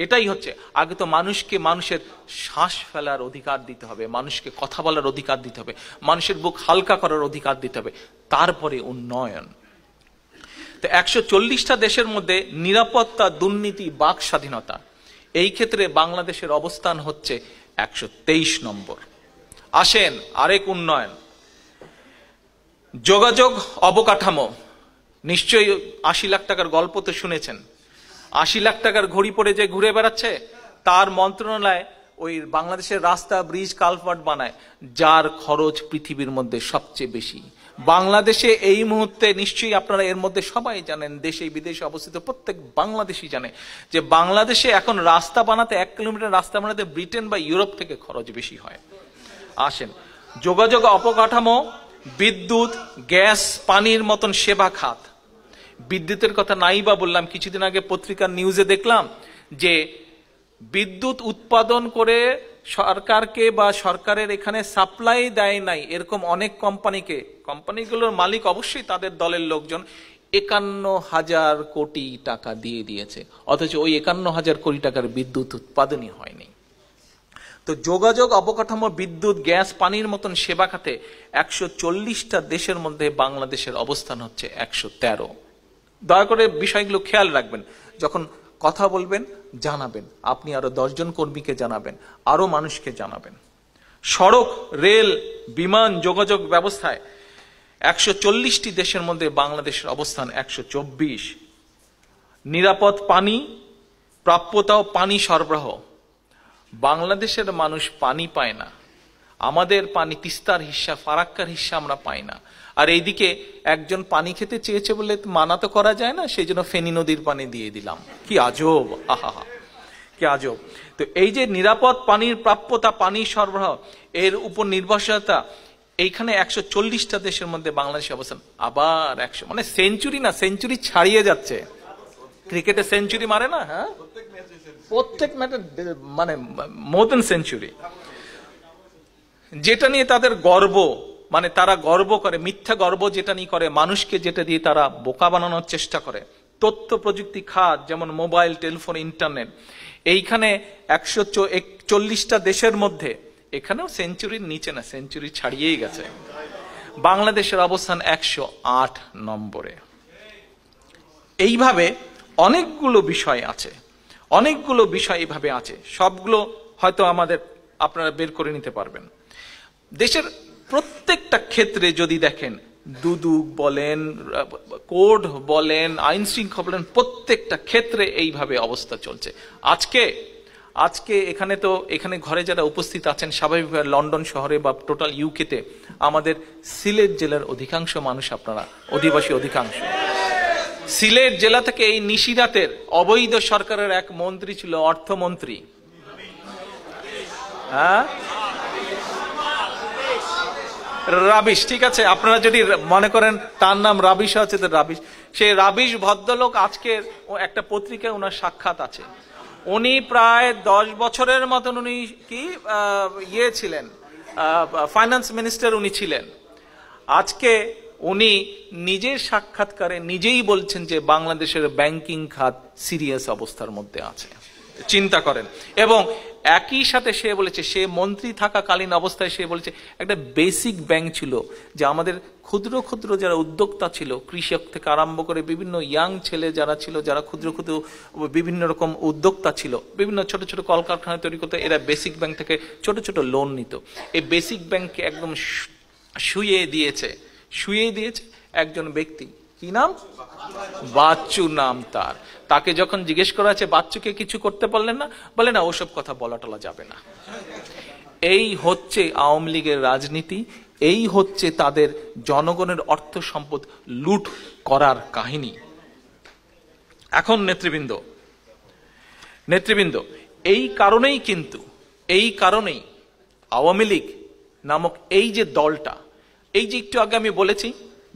এটাই হচ্ছে আগে তো মানুষকে মানুষের শ্বাস ফেলার অধিকার দিতে হবে মানুষকে কথা বলার অধিকার দিতে হবে মানুষের বুক হালকা করার অধিকার দিতে হবে তারপরে উন্নয়ন তো একশো চল্লিশটা দেশের মধ্যে নিরাপত্তা দুর্নীতি বাক স্বাধীনতা এই ক্ষেত্রে বাংলাদেশের অবস্থান হচ্ছে একশো নম্বর আসেন আরেক উন্নয়ন যোগাযোগ অবকাঠামো নিশ্চয়ই আশি লাখ টাকার গল্প তো শুনেছেন আশি লাখ টাকার ঘড়ি পরে যে ঘুরে বেড়াচ্ছে তার মন্ত্রণালয় ওই বাংলাদেশের রাস্তা ব্রিজ কালভার্ট বানায় যার খরচ পৃথিবীর মধ্যে সবচেয়ে বেশি বাংলাদেশে এই মুহূর্তে নিশ্চয়ই আপনারা এর মধ্যে সবাই জানেন দেশে বিদেশে অবস্থিত প্রত্যেক বাংলাদেশি জানে যে বাংলাদেশে এখন রাস্তা বানাতে এক কিলোমিটার রাস্তা বানাতে ব্রিটেন বা ইউরোপ থেকে খরচ বেশি হয় আসেন যোগাযোগ অপকাঠামো বিদ্যুৎ গ্যাস পানির মতন সেবা খাত বিদ্যুতের কথা নাই বা বললাম কিছুদিন আগে পত্রিকার নিউজে দেখলাম যে বিদ্যুৎ উৎপাদন করে সরকারকে বা সরকারের এখানে সাপ্লাই দেয় নাই এরকম অনেক কোম্পানিকে কোম্পানিগুলোর মালিক অবশ্যই তাদের দলের লোকজন একান্ন হাজার কোটি টাকা দিয়ে দিয়েছে অথচ ওই একান্ন হাজার কোটি টাকার বিদ্যুৎ উৎপাদনই হয়নি তো যোগাযোগ অবকাঠামো বিদ্যুৎ গ্যাস পানির মতন সেবা খাতে একশো চল্লিশটা দেশের মধ্যে বাংলাদেশের অবস্থান হচ্ছে একশো তেরো দয়া করে বিষয়গুলো খেয়াল রাখবেন যখন কথা বলবেন জানাবেন আপনি আরো দশজন কর্মীকে জানাবেন আরো মানুষকে জানাবেন সড়ক রেল বিমান যোগাযোগ ব্যবস্থায় একশো চল্লিশটি দেশের মধ্যে বাংলাদেশের অবস্থান একশো চব্বিশ নিরাপদ পানি প্রাপ্যতা পানি সরবরাহ বাংলাদেশের মানুষ পানি পায় না আমাদের পানি তিস্তার হিসা ফারাক্কার হিসা আমরা পাই না আর এইদিকে একজন পানি খেতে চেয়েছে বলে মানা তো করা যায় না সেই জন্য ফেনী নদীর পানি দিয়ে দিলাম কি আজব আহা কি আজব তো এই যে নিরাপদ পানির প্রাপ্যতা পানি সরবরাহ এর উপর নির্ভরশীলতা এইখানে একশো চল্লিশটা দেশের মধ্যে বাংলাদেশের অবস্থান আবার একশো মানে সেঞ্চুরি না সেঞ্চুরি ছাড়িয়ে যাচ্ছে ক্রিকেটে সেঞ্চুরি মারে না হ্যাঁ প্রত্যেক ম্যাচে মানে মোর দেন সেঞ্চুরি যেটা নিয়ে তাদের গর্ব মানে তারা গর্ব করে মিথ্যা গর্ব যেটা নিয়ে করে মানুষকে যেটা দিয়ে তারা বোকা বানানোর চেষ্টা করে তথ্য প্রযুক্তি খাত যেমন মোবাইল টেলিফোন ইন্টারনেট এইখানে একশো চল্লিশটা দেশের মধ্যে এখানেও সেঞ্চুরির নিচে না সেঞ্চুরি ছাড়িয়েই গেছে বাংলাদেশের অবস্থান একশো আট নম্বরে এইভাবে অনেকগুলো বিষয় আছে অনেকগুলো বিষয় এভাবে আছে সবগুলো হয়তো আমাদের আপনারা বের করে নিতে পারবেন দেশের প্রত্যেকটা ক্ষেত্রে যদি দেখেন দুদুক বলেন কোড বলেন আইন শৃঙ্খলা বলেন প্রত্যেকটা ক্ষেত্রে এইভাবে অবস্থা চলছে আজকে আজকে এখানে তো এখানে ঘরে যারা উপস্থিত আছেন স্বাভাবিকভাবে লন্ডন শহরে বা টোটাল ইউকেতে আমাদের সিলেট জেলার অধিকাংশ মানুষ আপনারা অধিবাসী অধিকাংশ সিলেট জেলা থেকে এই নিশিরাতের অবৈধ সরকারের এক মন্ত্রী ছিল অর্থমন্ত্রী হ্যাঁ রাবিশ ঠিক আছে আপনারা যদি মনে করেন তার নাম রাবিশ আছে তো রাবিশ সেই রাবিশ ভদ্রলোক আজকের একটা পত্রিকায় ওনার সাক্ষাৎ আছে উনি প্রায় দশ বছরের মতন উনি কি ইয়ে ছিলেন ফাইন্যান্স মিনিস্টার উনি ছিলেন আজকে উনি নিজের সাক্ষাৎকারে নিজেই বলছেন যে বাংলাদেশের ব্যাংকিং খাত সিরিয়াস অবস্থার মধ্যে আছে চিন্তা করেন এবং একই সাথে সে বলেছে সে মন্ত্রী থাকাকালীন অবস্থায় সে বলেছে একটা বেসিক ব্যাংক ছিল যে আমাদের ক্ষুদ্র ক্ষুদ্র যারা উদ্যোক্তা ছিল কৃষক থেকে আরম্ভ করে বিভিন্ন ইয়াং ছেলে যারা ছিল যারা ক্ষুদ্র ক্ষুদ্র বিভিন্ন রকম উদ্যোক্তা ছিল বিভিন্ন ছোট ছোট কলকারখানা তৈরি করতে এরা বেসিক ব্যাংক থেকে ছোট ছোট লোন নিত এই বেসিক ব্যাংককে একদম শুয়ে দিয়েছে শুয়ে দিয়েছে একজন ব্যক্তি কি নাম বাচ্চু নাম তার তাকে যখন জিজ্ঞেস করা আছে বাচ্চুকে কিছু করতে পারলেন না বলে না ওসব কথা বলা টলা যাবে না এই হচ্ছে আওয়ামী লীগের রাজনীতি এই হচ্ছে তাদের জনগণের অর্থ সম্পদ লুট করার কাহিনী এখন নেতৃবৃন্দ নেতৃবৃন্দ এই কারণেই কিন্তু এই কারণেই আওয়ামী লীগ নামক এই যে দলটা এই যে একটু আগে আমি বলেছি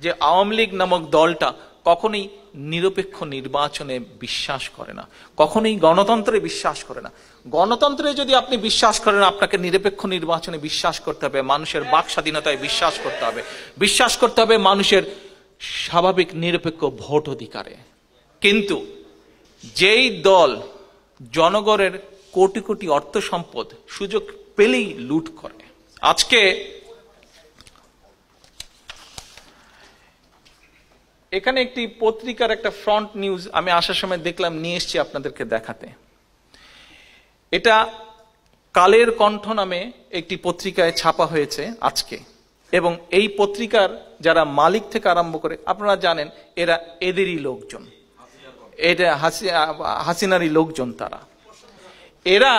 যে আওয়ামী লীগ নামক দলটা কখনোই নিরপেক্ষ নির্বাচনে বিশ্বাস করে না কখনোই গণতন্ত্রে বিশ্বাস করে না গণতন্ত্রে যদি আপনি বিশ্বাস করেন আপনাকে নিরপেক্ষ নির্বাচনে বিশ্বাস করতে হবে মানুষের বাক স্বাধীনতায় বিশ্বাস করতে হবে বিশ্বাস করতে হবে মানুষের স্বাভাবিক নিরপেক্ষ ভোট অধিকারে কিন্তু যেই দল জনগণের কোটি কোটি অর্থ সম্পদ সুযোগ পেলেই লুট করে আজকে এখানে একটি পত্রিকার একটা ফ্রন্ট নিউজ আমি আসার সময় দেখলাম নিয়ে এসছি আপনাদেরকে দেখাতে এটা কালের কণ্ঠ নামে একটি পত্রিকায় ছাপা হয়েছে আজকে এবং এই পত্রিকার যারা মালিক থেকে আরম্ভ করে আপনারা জানেন এরা এদেরই লোকজন এটা হাসি হাসিনারই লোকজন তারা এরা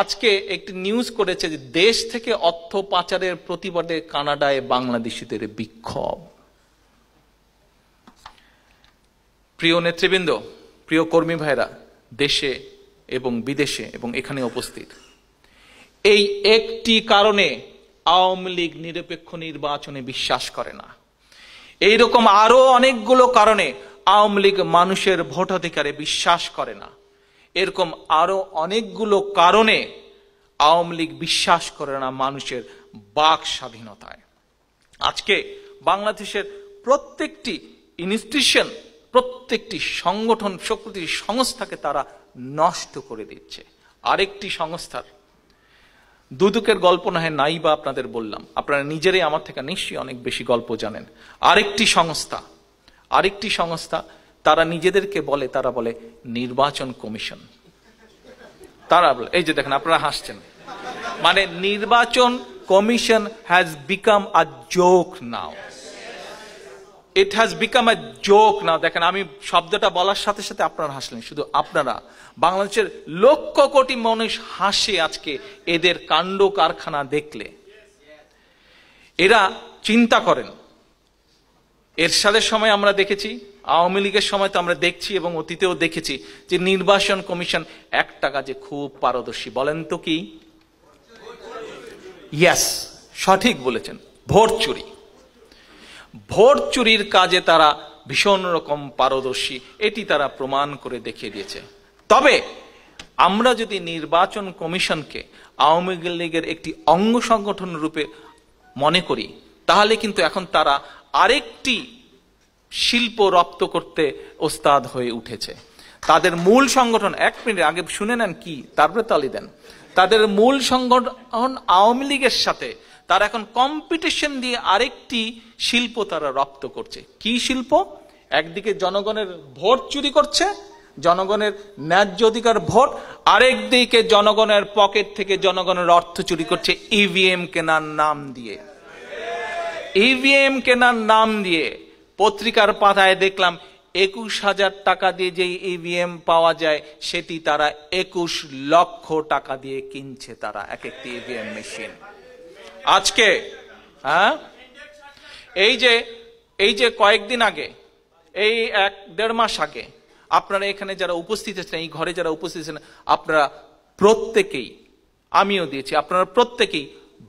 আজকে একটি নিউজ করেছে যে দেশ থেকে অর্থ পাচারের প্রতিবাদে কানাডায় বাংলাদেশিদের বিক্ষোভ প্রিয় নেতৃবৃন্দ প্রিয় কর্মী ভাইরা দেশে এবং বিদেশে এবং এখানে উপস্থিত এই একটি কারণে আওয়ামী লীগ নিরপেক্ষ নির্বাচনে বিশ্বাস করে না এইরকম আরও অনেকগুলো কারণে আওয়ামী লীগ মানুষের ভোটাধিকারে বিশ্বাস করে না এরকম আরো অনেকগুলো কারণে আওয়ামী লীগ বিশ্বাস করে না মানুষের বাক স্বাধীনতায় আজকে বাংলাদেশের প্রত্যেকটি ইনস্টিটিউশন প্রত্যেকটি সংগঠন প্রতিটি সংস্থাকে তারা নষ্ট করে দিচ্ছে আরেকটি সংস্থার দুদুকের গল্প না হয় নাই বা আপনাদের বললাম আপনারা নিজেরাই আমার থেকে নিশ্চয়ই অনেক বেশি গল্প জানেন আরেকটি সংস্থা আরেকটি সংস্থা তারা নিজেদেরকে বলে তারা বলে নির্বাচন কমিশন তারা বলে এই যে দেখেন আপনারা হাসছেন মানে নির্বাচন commission has become a joke now it has become a joke না দেখেন আমি শব্দটা বলার সাথে সাথে আপনারা হাসলেন শুধু আপনারা বাংলাদেশের লক্ষ কোটি মানুষ হাসে আজকে এদের কাণ্ড কারখানা দেখলে এরা চিন্তা করেন এরশাদের সময় আমরা দেখেছি আওয়ামী লীগের সময় তো আমরা দেখছি এবং অতীতেও দেখেছি যে নির্বাচন কমিশন একটা কাজে খুব পারদর্শী বলেন তো কি ইয়াস সঠিক বলেছেন ভোট চুরি ভোট চুরির কাজে তারা ভীষণ রকম পারদর্শী এটি তারা প্রমাণ করে দেখিয়ে দিয়েছে তবে আমরা যদি নির্বাচন কমিশনকে আওয়ামী লীগের একটি অঙ্গ সংগঠন রূপে মনে করি তাহলে কিন্তু এখন তারা আরেকটি শিল্প রপ্ত করতে ওস্তাদ হয়ে উঠেছে তাদের মূল সংগঠন এক মিনিট আগে শুনে নেন কি তারপরে তালি দেন তাদের মূল সংগঠন আওয়ামী লীগের সাথে তার এখন কম্পিটিশন দিয়ে আরেকটি শিল্প তারা রপ্ত করছে কি শিল্প একদিকে জনগণের ভোট চুরি করছে জনগণের ন্যায্য অধিকার ভোট আরেক দিকে জনগণের পকেট থেকে জনগণের অর্থ চুরি করছে ইভিএম e কেনার নাম দিয়ে ইভিএম e কেনার নাম দিয়ে পত্রিকার পাতায় দেখলাম একুশ হাজার টাকা দিয়ে যে ইভিএম e পাওয়া যায় সেটি তারা একুশ লক্ষ টাকা দিয়ে কিনছে তারা এক একটি ইভিএম মেশিন আজকে হ্যাঁ এই যে এই যে কয়েকদিন আগে এই এক দেড় মাস আগে আপনারা এখানে যারা উপস্থিত আছেন এই ঘরে যারা উপস্থিত ছিলেন আপনারা প্রত্যেকেই আমিও দিয়েছি আপনারা প্রত্যেকেই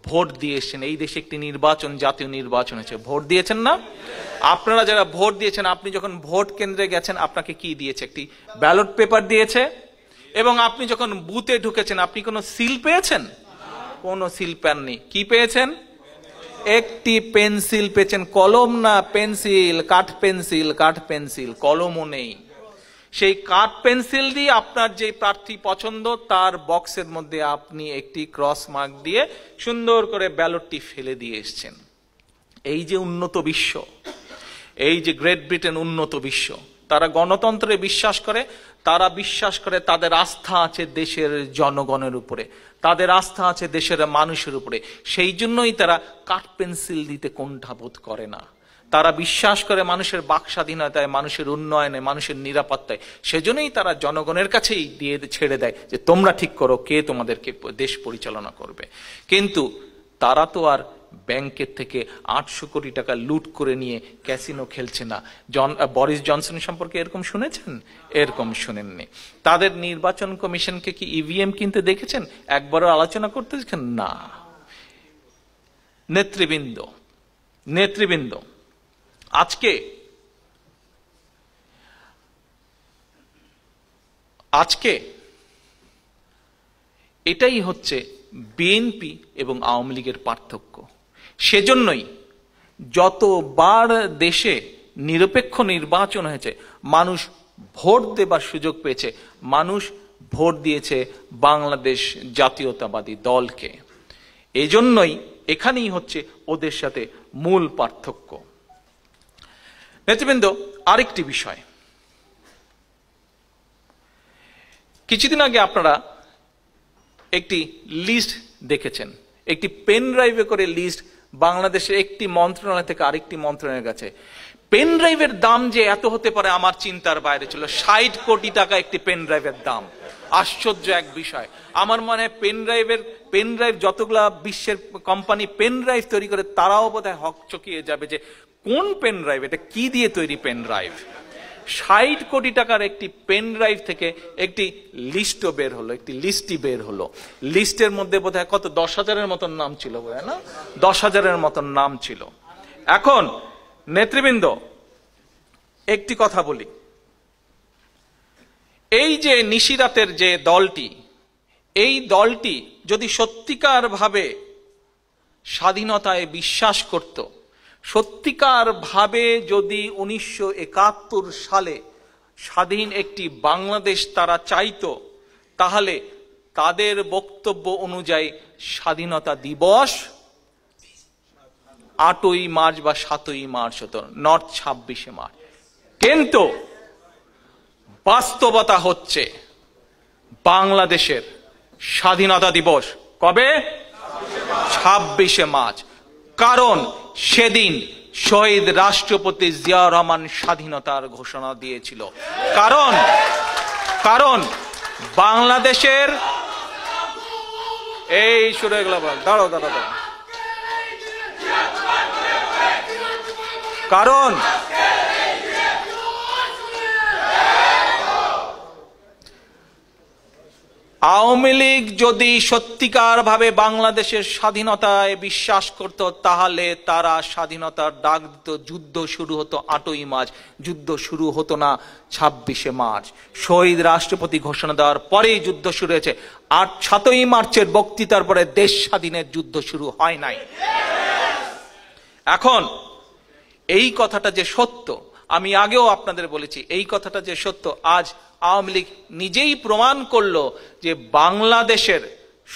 ভোট দিয়ে এই দেশে একটি নির্বাচন জাতীয় নির্বাচন হয়েছে ভোট দিয়েছেন না আপনারা যারা ভোট দিয়েছেন আপনি যখন ভোট কেন্দ্রে গেছেন আপনাকে কি দিয়েছে একটি ব্যালট পেপার দিয়েছে এবং আপনি যখন বুথে ঢুকেছেন আপনি কোনো সিল পেয়েছেন কোনো সিল নেই কি পেয়েছেন একটি পেন্সিল পেয়েছেন কলম না পেন্সিল কাঠ পেন্সিল কাঠ পেন্সিল কলমও নেই সেই কাঠ পেন্সিল দিয়ে আপনার যে প্রার্থী পছন্দ তার বক্সের মধ্যে আপনি একটি ক্রস মার্ক দিয়ে সুন্দর করে ব্যালটটি ফেলে দিয়ে এসছেন এই যে উন্নত বিশ্ব এই যে গ্রেট ব্রিটেন উন্নত বিশ্ব তারা গণতন্ত্রে বিশ্বাস করে তারা বিশ্বাস করে তাদের আস্থা আছে দেশের জনগণের উপরে তাদের আস্থা আছে দেশের মানুষের উপরে সেই জন্যই তারা কাঠ পেন্সিল দিতে কোণঠাবোধ করে না তারা বিশ্বাস করে মানুষের বাক স্বাধীনতায় মানুষের উন্নয়নে মানুষের নিরাপত্তায় সেজন্যই তারা জনগণের কাছেই দিয়ে ছেড়ে দেয় যে তোমরা ঠিক করো কে তোমাদেরকে দেশ পরিচালনা করবে কিন্তু তারা তো আর ব্যাংকের থেকে আটশো কোটি টাকা লুট করে নিয়ে ক্যাসিনো খেলছে না জন বরিস জনসন সম্পর্কে এরকম শুনেছেন এরকম শুনেননি তাদের নির্বাচন কমিশনকে কি ইভিএম e কিনতে দেখেছেন একবারও আলোচনা করতে না নেতৃবৃন্দ নেতৃবৃন্দ আজকে আজকে এটাই হচ্ছে বিএনপি এবং আওয়ামী লীগের পার্থক্য সেজন্যই যতবার দেশে নিরপেক্ষ নির্বাচন হয়েছে মানুষ ভোট দেবার সুযোগ পেয়েছে মানুষ ভোট দিয়েছে বাংলাদেশ জাতীয়তাবাদী দলকে এজন্যই এখানেই হচ্ছে ওদের সাথে মূল পার্থক্য নেতৃবৃন্দ আরেকটি বিষয় কিছুদিন আগে আপনারা একটি লিস্ট দেখেছেন একটি পেন ড্রাইভে করে লিস্ট বাংলাদেশের একটি মন্ত্রণালয় থেকে আরেকটি মন্ত্রণালয়ের কাছে পেন ড্রাইভের দাম যে এত হতে পারে আমার চিন্তার বাইরে ছিল ষাট কোটি টাকা একটি পেন ড্রাইভের দাম আশ্চর্য এক বিষয় আমার মনে হয় পেন ড্রাইভের পেন ড্রাইভ যতগুলা বিশ্বের কোম্পানি পেন ড্রাইভ তৈরি করে তারাও বোধহয় হক চকিয়ে যাবে যে কোন পেন ড্রাইভ এটা কি দিয়ে তৈরি পেন ড্রাইভ ষাট কোটি টাকার একটি পেন ড্রাইভ থেকে একটি লিস্টও বের হলো একটি লিস্টই বের হলো লিস্টের মধ্যে বোধ কত দশ হাজারের মতন নাম ছিল বোধ না দশ হাজারের মতন নাম ছিল এখন নেতৃবৃন্দ একটি কথা বলি এই যে নিশিরাতের যে দলটি এই দলটি যদি সত্যিকারভাবে স্বাধীনতায় বিশ্বাস করতো সত্যিকারভাবে যদি উনিশশো সালে স্বাধীন একটি বাংলাদেশ তারা চাইত তাহলে তাদের বক্তব্য অনুযায়ী স্বাধীনতা দিবস আটই মার্চ বা সাতই মার্চ হতো নট ছাব্বিশে মার্চ কিন্তু বাস্তবতা হচ্ছে বাংলাদেশের স্বাধীনতা দিবস কবে ছাব্বিশে মার্চ কারণ সেদিন শহীদ রাষ্ট্রপতি জিয়া রহমান স্বাধীনতার ঘোষণা দিয়েছিল কারণ কারণ বাংলাদেশের এই সুরে দাঁড়ো দাঁড়ো দাঁড়াও কারণ আওয়ামী লীগ যদি সত্যিকারভাবে বাংলাদেশের স্বাধীনতায় বিশ্বাস করত তাহলে তারা স্বাধীনতার ডাক দিত যুদ্ধ শুরু হতো আটই মার্চ যুদ্ধ শুরু হতো না ছাব্বিশে মার্চ শহীদ রাষ্ট্রপতি ঘোষণা দেওয়ার পরেই যুদ্ধ শুরু হয়েছে আট সাতই মার্চের বক্তৃতার পরে দেশ স্বাধীনের যুদ্ধ শুরু হয় নাই এখন এই কথাটা যে সত্য আমি আগেও আপনাদের বলেছি এই কথাটা যে সত্য আজ আওয়ামী লীগ নিজেই প্রমাণ করল যে বাংলাদেশের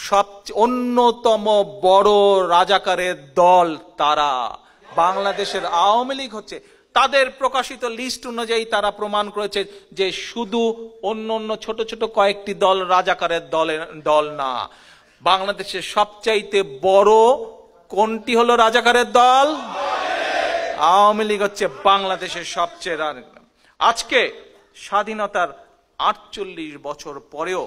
সব অন্যতম বড় রাজাকারের দল তারা বাংলাদেশের আওয়ামী লীগ হচ্ছে তাদের প্রকাশিত লিস্ট অনুযায়ী তারা প্রমাণ করেছে যে শুধু অন্য অন্য ছোট ছোট কয়েকটি দল রাজাকারের দলের দল না বাংলাদেশের সবচাইতে বড় কোনটি হলো রাজাকারের দল আওয়ামী লীগ হচ্ছে বাংলাদেশের সবচেয়ে আজকে স্বাধীনতার আটচল্লিশ বছর পরেও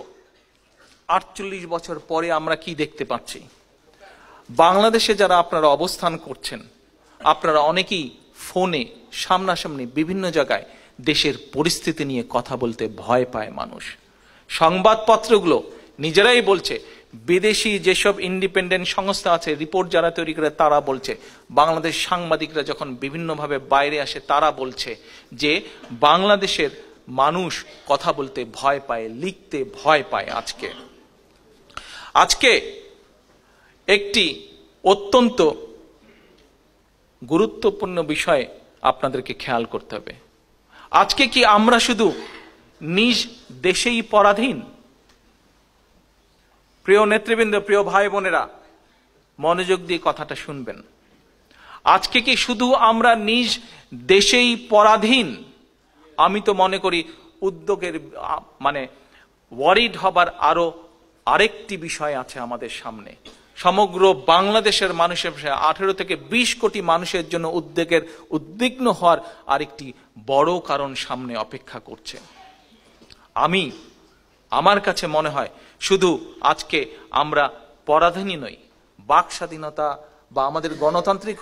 আটচল্লিশ বছর পরে আমরা কি দেখতে পাচ্ছি বাংলাদেশে যারা আপনারা অবস্থান করছেন আপনারা অনেকেই ফোনে সামনাসামনি বিভিন্ন জায়গায় দেশের পরিস্থিতি নিয়ে কথা বলতে ভয় পায় মানুষ সংবাদপত্রগুলো নিজেরাই বলছে বিদেশি যেসব ইন্ডিপেন্ডেন্ট সংস্থা আছে রিপোর্ট যারা তৈরি করে তারা বলছে বাংলাদেশ সাংবাদিকরা যখন বিভিন্নভাবে বাইরে আসে তারা বলছে যে বাংলাদেশের মানুষ কথা বলতে ভয় পায় লিখতে ভয় পায় আজকে আজকে একটি অত্যন্ত গুরুত্বপূর্ণ বিষয় আপনাদেরকে খেয়াল করতে হবে আজকে কি আমরা শুধু নিজ দেশেই পরাধীন প্রিয় নেতৃবৃন্দ প্রিয় ভাই বোনেরা মনোযোগ দিয়ে কথাটা শুনবেন আজকে কি শুধু আমরা নিজ দেশেই পরাধীন আমি তো মনে করি উদ্যোগের মানে ওয়ারিড হবার আরো আরেকটি বিষয় আছে আমাদের সামনে সমগ্র বাংলাদেশের মানুষের আঠেরো থেকে ২০ কোটি মানুষের জন্য উদ্বেগের উদ্বিগ্ন হওয়ার আরেকটি বড় কারণ সামনে অপেক্ষা করছে আমি আমার কাছে মনে হয় শুধু আজকে আমরা পরাধীনী নই বাক স্বাধীনতা বা আমাদের গণতান্ত্রিক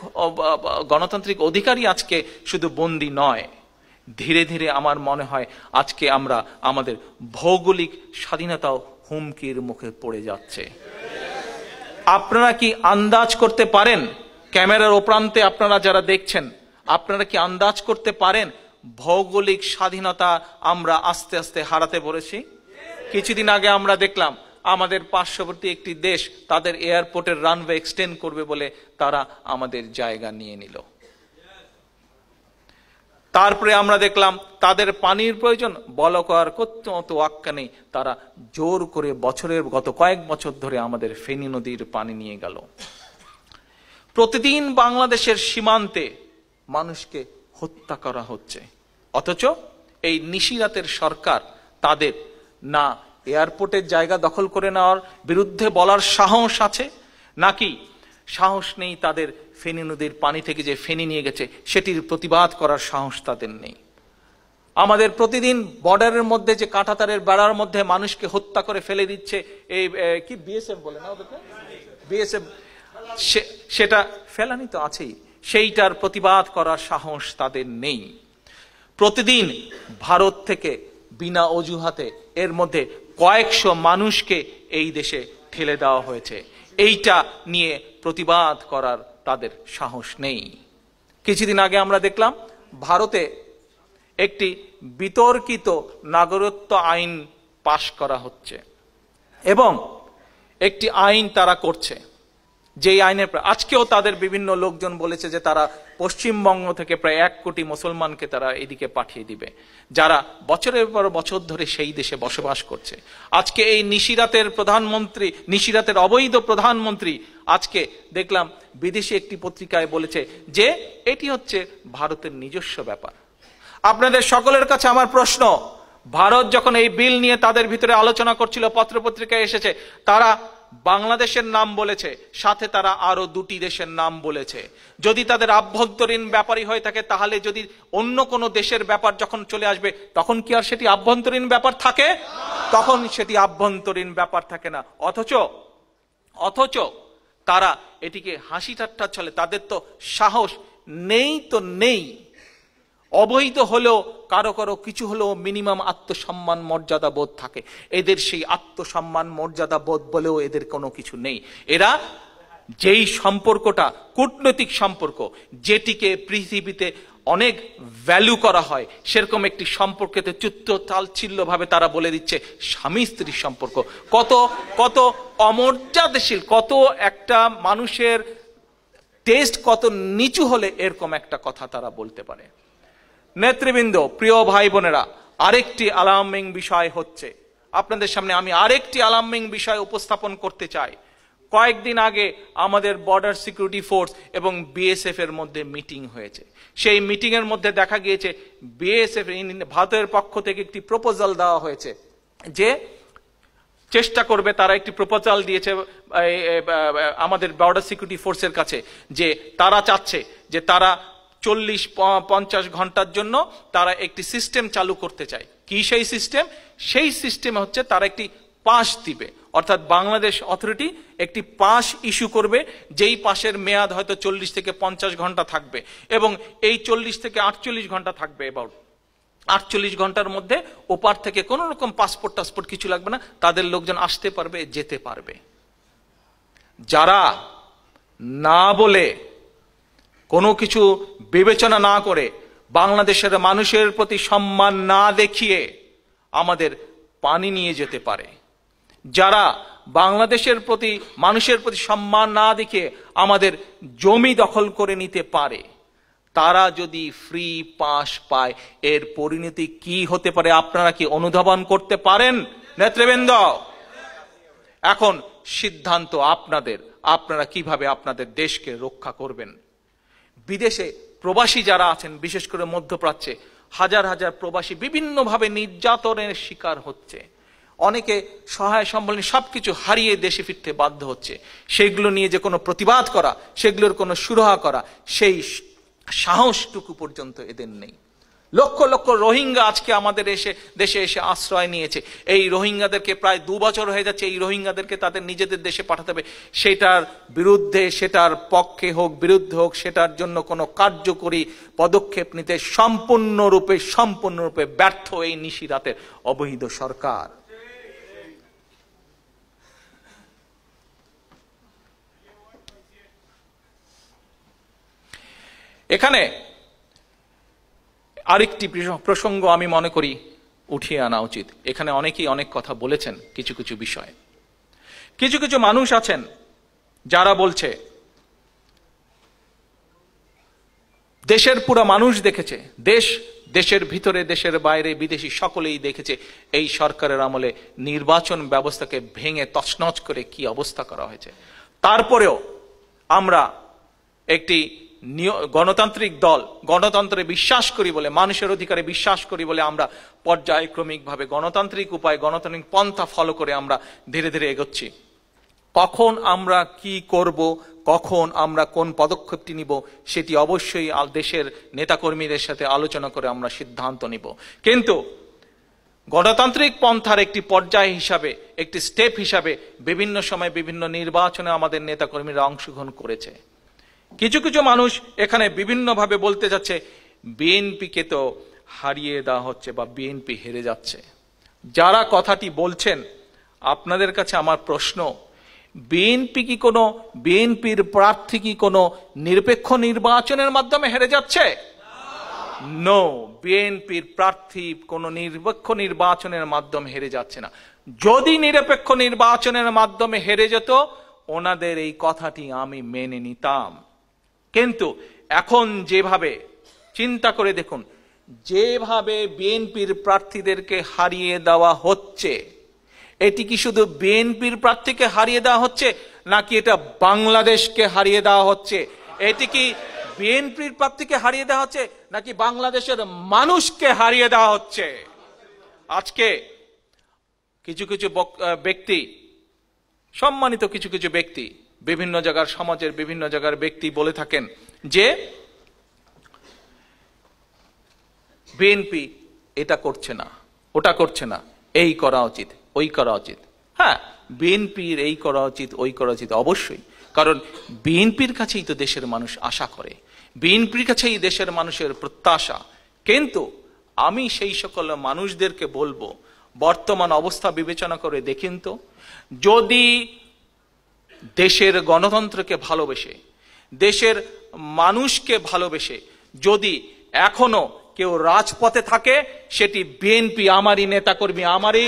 গণতান্ত্রিক অধিকারই আজকে শুধু বন্দী নয় ধীরে ধীরে আমার মনে হয় আজকে আমরা আমাদের ভৌগোলিক স্বাধীনতাও হুমকির মুখে পড়ে যাচ্ছে আপনারা কি আন্দাজ করতে পারেন ক্যামেরার ওপ্রান্তে আপনারা যারা দেখছেন আপনারা কি আন্দাজ করতে পারেন ভৌগোলিক স্বাধীনতা আমরা আস্তে আস্তে হারাতে পড়েছি কিছুদিন আগে আমরা দেখলাম আমাদের পার্শ্ববর্তী একটি দেশ তাদের এয়ারপোর্টের রানওয়ে এক্সটেন্ড করবে বলে তারা আমাদের জায়গা নিয়ে নিল তারপরে আমরা দেখলাম তাদের পানির প্রয়োজন বলকার কত আক্কা নেই তারা জোর করে বছরের গত কয়েক বছর ধরে আমাদের ফেনী নদীর পানি নিয়ে গেল প্রতিদিন বাংলাদেশের সীমান্তে মানুষকে হত্যা করা হচ্ছে অথচ এই নিশিরাতের সরকার তাদের না এয়ারপোর্টের জায়গা দখল করে নেওয়ার বিরুদ্ধে বলার সাহস আছে নাকি সাহস নেই তাদের ফেনী নদীর পানি থেকে যে ফেনী নিয়ে গেছে সেটির প্রতিবাদ করার সাহস তাদের নেই আমাদের প্রতিদিন বর্ডারের মধ্যে যে কাঁটাতারের বেড়ার মধ্যে মানুষকে হত্যা করে ফেলে দিচ্ছে এই কি বিএসএফ বলে না ওদেরকে বিএসএফ সেটা ফেলানি তো আছেই সেইটার প্রতিবাদ করার সাহস তাদের নেই প্রতিদিন ভারত থেকে বিনা অজুহাতে এর মধ্যে কয়েকশো মানুষকে এই দেশে ঠেলে দেওয়া হয়েছে এইটা নিয়ে প্রতিবাদ করার তাদের সাহস নেই কিছুদিন আগে আমরা দেখলাম ভারতে একটি বিতর্কিত নাগরিকত্ব আইন পাশ করা হচ্ছে এবং একটি আইন তারা করছে যেই আইনের আজকেও তাদের বিভিন্ন লোকজন বলেছে যে তারা পশ্চিমবঙ্গ থেকে প্রায় এক কোটি মুসলমানকে তারা এদিকে পাঠিয়ে দিবে যারা বছরের পর বছর ধরে সেই দেশে বসবাস করছে আজকে এই নিশিরাতের প্রধানমন্ত্রী নিশিরাতের অবৈধ প্রধানমন্ত্রী আজকে দেখলাম বিদেশি একটি পত্রিকায় বলেছে যে এটি হচ্ছে ভারতের নিজস্ব ব্যাপার আপনাদের সকলের কাছে আমার প্রশ্ন ভারত যখন এই বিল নিয়ে তাদের ভিতরে আলোচনা করছিল পত্রপত্রিকায় এসেছে তারা বাংলাদেশের নাম বলেছে সাথে তারা আরো দুটি দেশের নাম বলেছে যদি তাদের আভ্যন্তরীণ ব্যাপারই হয়ে থাকে তাহলে যদি অন্য কোনো দেশের ব্যাপার যখন চলে আসবে তখন কি আর সেটি আভ্যন্তরীণ ব্যাপার থাকে তখন সেটি আভ্যন্তরীণ ব্যাপার থাকে না অথচ অথচ তারা এটিকে হাসি ঠাট্টার চলে তাদের তো সাহস নেই তো নেই অবৈধ হলেও কারো কারো কিছু হলেও মিনিমাম আত্মসম্মান মর্যাদা বোধ থাকে এদের সেই আত্মসম্মান মর্যাদা বোধ বলেও এদের কোনো কিছু নেই এরা যেই সম্পর্কটা কূটনৈতিক সম্পর্ক যেটিকে পৃথিবীতে অনেক ভ্যালু করা হয় সেরকম একটি সম্পর্কেতে চুত্ত ভাবে তারা বলে দিচ্ছে স্বামী স্ত্রীর সম্পর্ক কত কত অমর্যাদাশীল কত একটা মানুষের টেস্ট কত নিচু হলে এরকম একটা কথা তারা বলতে পারে নেতৃবৃন্দ প্রিয় ভাই বোনেরা আরেকটি আলামিং বিষয় হচ্ছে আপনাদের সামনে আমি আরেকটি আলামিং বিষয় উপস্থাপন করতে চাই কয়েকদিন আগে আমাদের বর্ডার সিকিউরিটি ফোর্স এবং বিএসএফ এর মধ্যে মিটিং হয়েছে সেই মিটিং এর মধ্যে দেখা গিয়েছে বিএসএফ ভারতের পক্ষ থেকে একটি প্রপোজাল দেওয়া হয়েছে যে চেষ্টা করবে তারা একটি প্রপোজাল দিয়েছে আমাদের বর্ডার সিকিউরিটি ফোর্সের কাছে যে তারা চাচ্ছে যে তারা চল্লিশ পঞ্চাশ ঘন্টার জন্য তারা একটি সিস্টেম চালু করতে চায় কি সেই সিস্টেম সেই সিস্টেম হচ্ছে তারা একটি পাস দিবে অর্থাৎ বাংলাদেশ অথরিটি একটি পাস ইস্যু করবে যেই পাশের মেয়াদ হয়তো চল্লিশ থেকে পঞ্চাশ ঘন্টা থাকবে এবং এই চল্লিশ থেকে আটচল্লিশ ঘন্টা থাকবে এবার আটচল্লিশ ঘন্টার মধ্যে ওপার থেকে কোন রকম পাসপোর্ট টাসপোর্ট কিছু লাগবে না তাদের লোকজন আসতে পারবে যেতে পারবে যারা না বলে কোনো কিছু বিবেচনা না করে বাংলাদেশের মানুষের প্রতি সম্মান না দেখিয়ে আমাদের পানি নিয়ে যেতে পারে যারা বাংলাদেশের প্রতি মানুষের প্রতি সম্মান না দেখে আমাদের জমি দখল করে নিতে পারে তারা যদি ফ্রি পাস পায় এর পরিণতি কি হতে পারে আপনারা কি অনুধাবন করতে পারেন নেতৃবৃন্দ এখন সিদ্ধান্ত আপনাদের আপনারা কিভাবে আপনাদের দেশকে রক্ষা করবেন বিদেশে প্রবাসী যারা আছেন বিশেষ করে মধ্যপ্রাচ্যে হাজার হাজার প্রবাসী বিভিন্নভাবে নির্যাতনের শিকার হচ্ছে অনেকে সহায় সম্বল সবকিছু হারিয়ে দেশে ফিরতে বাধ্য হচ্ছে সেগুলো নিয়ে যে কোনো প্রতিবাদ করা সেগুলোর কোনো সুরাহা করা সেই সাহসটুকু পর্যন্ত এদের নেই লক্ষ লক্ষ রোহিঙ্গা আজকে আমাদের এসে দেশে এসে আশ্রয় নিয়েছে এই রোহিঙ্গাদেরকে প্রায় দু বছর হয়ে যাচ্ছে এই রোহিঙ্গাদেরকে তাদের নিজেদের দেশে পাঠাতে হবে সেটার বিরুদ্ধে সেটার পক্ষে হোক বিরুদ্ধে হোক সেটার জন্য কোনো কার্যকরী পদক্ষেপ নিতে সম্পূর্ণরূপে সম্পূর্ণরূপে ব্যর্থ এই নিশি রাতের অবৈধ সরকার এখানে আরেকটি প্রসঙ্গ আমি মনে করি উঠিয়ে আনা উচিত এখানে অনেকেই অনেক কথা বলেছেন কিছু কিছু বিষয়ে কিছু কিছু মানুষ আছেন যারা বলছে দেশের পুরো মানুষ দেখেছে দেশ দেশের ভিতরে দেশের বাইরে বিদেশি সকলেই দেখেছে এই সরকারের আমলে নির্বাচন ব্যবস্থাকে ভেঙে তছনছ করে কি অবস্থা করা হয়েছে তারপরেও আমরা একটি গণতান্ত্রিক দল গণতন্ত্রে বিশ্বাস করি বলে মানুষের অধিকারে বিশ্বাস করি বলে আমরা পর্যায়ক্রমিকভাবে গণতান্ত্রিক উপায় গণতান্ত্রিক পন্থা ফলো করে আমরা ধীরে ধীরে এগোচ্ছি কখন আমরা কি করব কখন আমরা কোন পদক্ষেপটি নিব সেটি অবশ্যই দেশের নেতাকর্মীদের সাথে আলোচনা করে আমরা সিদ্ধান্ত নিব কিন্তু গণতান্ত্রিক পন্থার একটি পর্যায় হিসাবে একটি স্টেপ হিসাবে বিভিন্ন সময় বিভিন্ন নির্বাচনে আমাদের নেতাকর্মীরা অংশগ্রহণ করেছে কিছু কিছু মানুষ এখানে বিভিন্নভাবে বলতে যাচ্ছে বিএনপিকে তো হারিয়ে দেওয়া হচ্ছে বা বিএনপি হেরে যাচ্ছে যারা কথাটি বলছেন আপনাদের কাছে আমার প্রশ্ন বিএনপি কি কোনো বিএনপির প্রার্থী কি কোনো নিরপেক্ষ নির্বাচনের মাধ্যমে হেরে যাচ্ছে নো বিএনপির প্রার্থী কোনো নিরপেক্ষ নির্বাচনের মাধ্যমে হেরে যাচ্ছে না যদি নিরপেক্ষ নির্বাচনের মাধ্যমে হেরে যেত ওনাদের এই কথাটি আমি মেনে নিতাম কিন্তু এখন যেভাবে চিন্তা করে দেখুন যেভাবে বিএনপির প্রার্থীদেরকে হারিয়ে দেওয়া হচ্ছে এটি কি শুধু বিএনপির প্রার্থীকে হারিয়ে দেওয়া হচ্ছে নাকি এটা বাংলাদেশকে হারিয়ে দেওয়া হচ্ছে এটি কি বিএনপির প্রার্থীকে হারিয়ে দেওয়া হচ্ছে নাকি বাংলাদেশের মানুষকে হারিয়ে দেওয়া হচ্ছে আজকে কিছু কিছু ব্যক্তি সম্মানিত কিছু কিছু ব্যক্তি বিভিন্ন জায়গার সমাজের বিভিন্ন জায়গার ব্যক্তি বলে থাকেন যে বিএনপি এটা করছে না ওটা করছে না এই করা উচিত ওই করা উচিত হ্যাঁ বিএনপির এই করা উচিত ওই করা উচিত অবশ্যই কারণ বিএনপির কাছেই তো দেশের মানুষ আশা করে বিএনপির কাছেই দেশের মানুষের প্রত্যাশা কিন্তু আমি সেই সকল মানুষদেরকে বলবো বর্তমান অবস্থা বিবেচনা করে দেখেন তো যদি দেশের গণতন্ত্রকে ভালোবেসে দেশের মানুষকে ভালোবেসে যদি এখনো কেউ রাজপথে থাকে সেটি বিএনপি আমারই নেতাকর্মী আমারই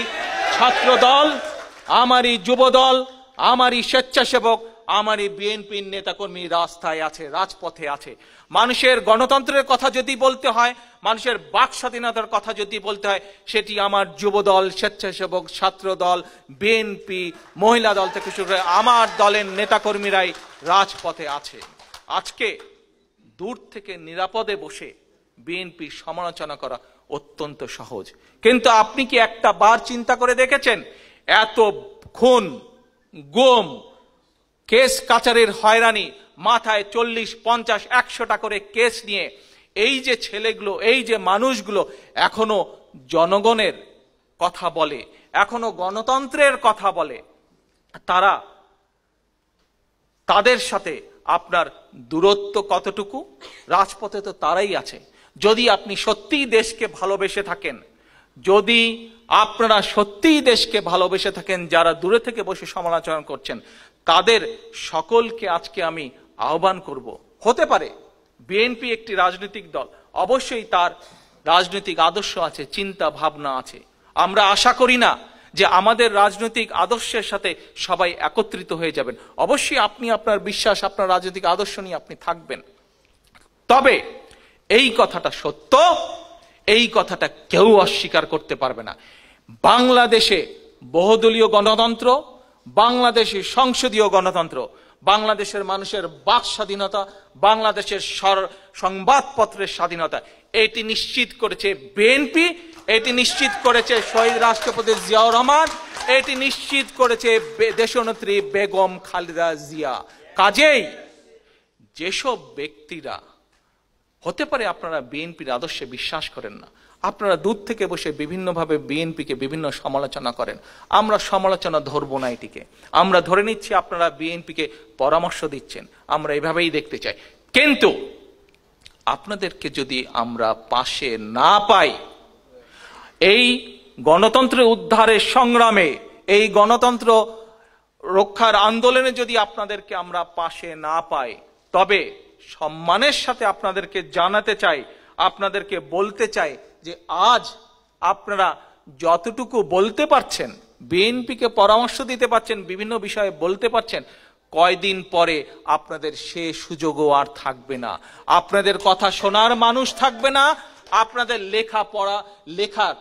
ছাত্র দল আমারই যুব দল আমারই স্বেচ্ছাসেবক আমার এই বিএনপির নেতাকর্মী রাস্তায় আছে রাজপথে আছে মানুষের গণতন্ত্রের কথা যদি বলতে হয় মানুষের বাক স্বাধীনতার কথা যদি বলতে হয় সেটি আমার যুবদল স্বেচ্ছাসেবক ছাত্র দল বিএনপি মহিলা দল থেকে শুরু করে আমার দলের নেতাকর্মীরাই রাজপথে আছে আজকে দূর থেকে নিরাপদে বসে বিএনপি সমালোচনা করা অত্যন্ত সহজ কিন্তু আপনি কি একটা বার চিন্তা করে দেখেছেন এত খুন গোম কেস কাচারের হয়রানি মাথায় চল্লিশ পঞ্চাশ একশোটা করে কেস নিয়ে এই যে ছেলেগুলো এই যে মানুষগুলো এখনো জনগণের কথা বলে এখনো গণতন্ত্রের কথা বলে তারা তাদের সাথে আপনার দূরত্ব কতটুকু রাজপথে তো তারাই আছে যদি আপনি সত্যিই দেশকে ভালোবেসে থাকেন যদি আপনারা সত্যিই দেশকে ভালোবেসে থাকেন যারা দূরে থেকে বসে সমালোচনা করছেন তাদের সকলকে আজকে আমি আহ্বান করব হতে পারে বিএনপি একটি রাজনৈতিক দল অবশ্যই তার রাজনৈতিক আদর্শ আছে চিন্তা ভাবনা আছে আমরা আশা করি না যে আমাদের রাজনৈতিক আদর্শের সাথে সবাই একত্রিত হয়ে যাবেন অবশ্যই আপনি আপনার বিশ্বাস আপনার রাজনৈতিক আদর্শ নিয়ে আপনি থাকবেন তবে এই কথাটা সত্য এই কথাটা কেউ অস্বীকার করতে পারবে না বাংলাদেশে বহুদলীয় গণতন্ত্র বাংলাদেশের সংসদীয় গণতন্ত্র বাংলাদেশের মানুষের বাক স্বাধীনতা বাংলাদেশের সংবাদপত্রের স্বাধীনতা এটি নিশ্চিত করেছে বিএনপি এটি নিশ্চিত করেছে শহীদ রাষ্ট্রপতি জিয়াউর রহমান এটি নিশ্চিত করেছে দেশনেত্রী বেগম খালেদা জিয়া কাজেই যেসব ব্যক্তিরা হতে পারে আপনারা বিএনপির আদর্শে বিশ্বাস করেন না আপনারা দূর থেকে বসে বিভিন্নভাবে বিএনপিকে বিভিন্ন সমালোচনা করেন আমরা সমালোচনা ধরব না এটিকে আমরা ধরে নিচ্ছি আপনারা বিএনপিকে পরামর্শ দিচ্ছেন আমরা এভাবেই দেখতে চাই কিন্তু আপনাদেরকে যদি আমরা পাশে না পাই এই গণতন্ত্র উদ্ধারের সংগ্রামে এই গণতন্ত্র রক্ষার আন্দোলনে যদি আপনাদেরকে আমরা পাশে না পাই তবে সম্মানের সাথে আপনাদেরকে জানাতে চাই আপনাদেরকে বলতে চাই যে আজ আপনারা যতটুকু বলতে পারছেন বিএনপিকে পরামর্শ দিতে পারছেন বিভিন্ন বিষয়ে বলতে পারছেন কয়দিন পরে আপনাদের সে সুযোগও আর থাকবে না আপনাদের কথা শোনার মানুষ থাকবে না আপনাদের লেখা পড়া লেখার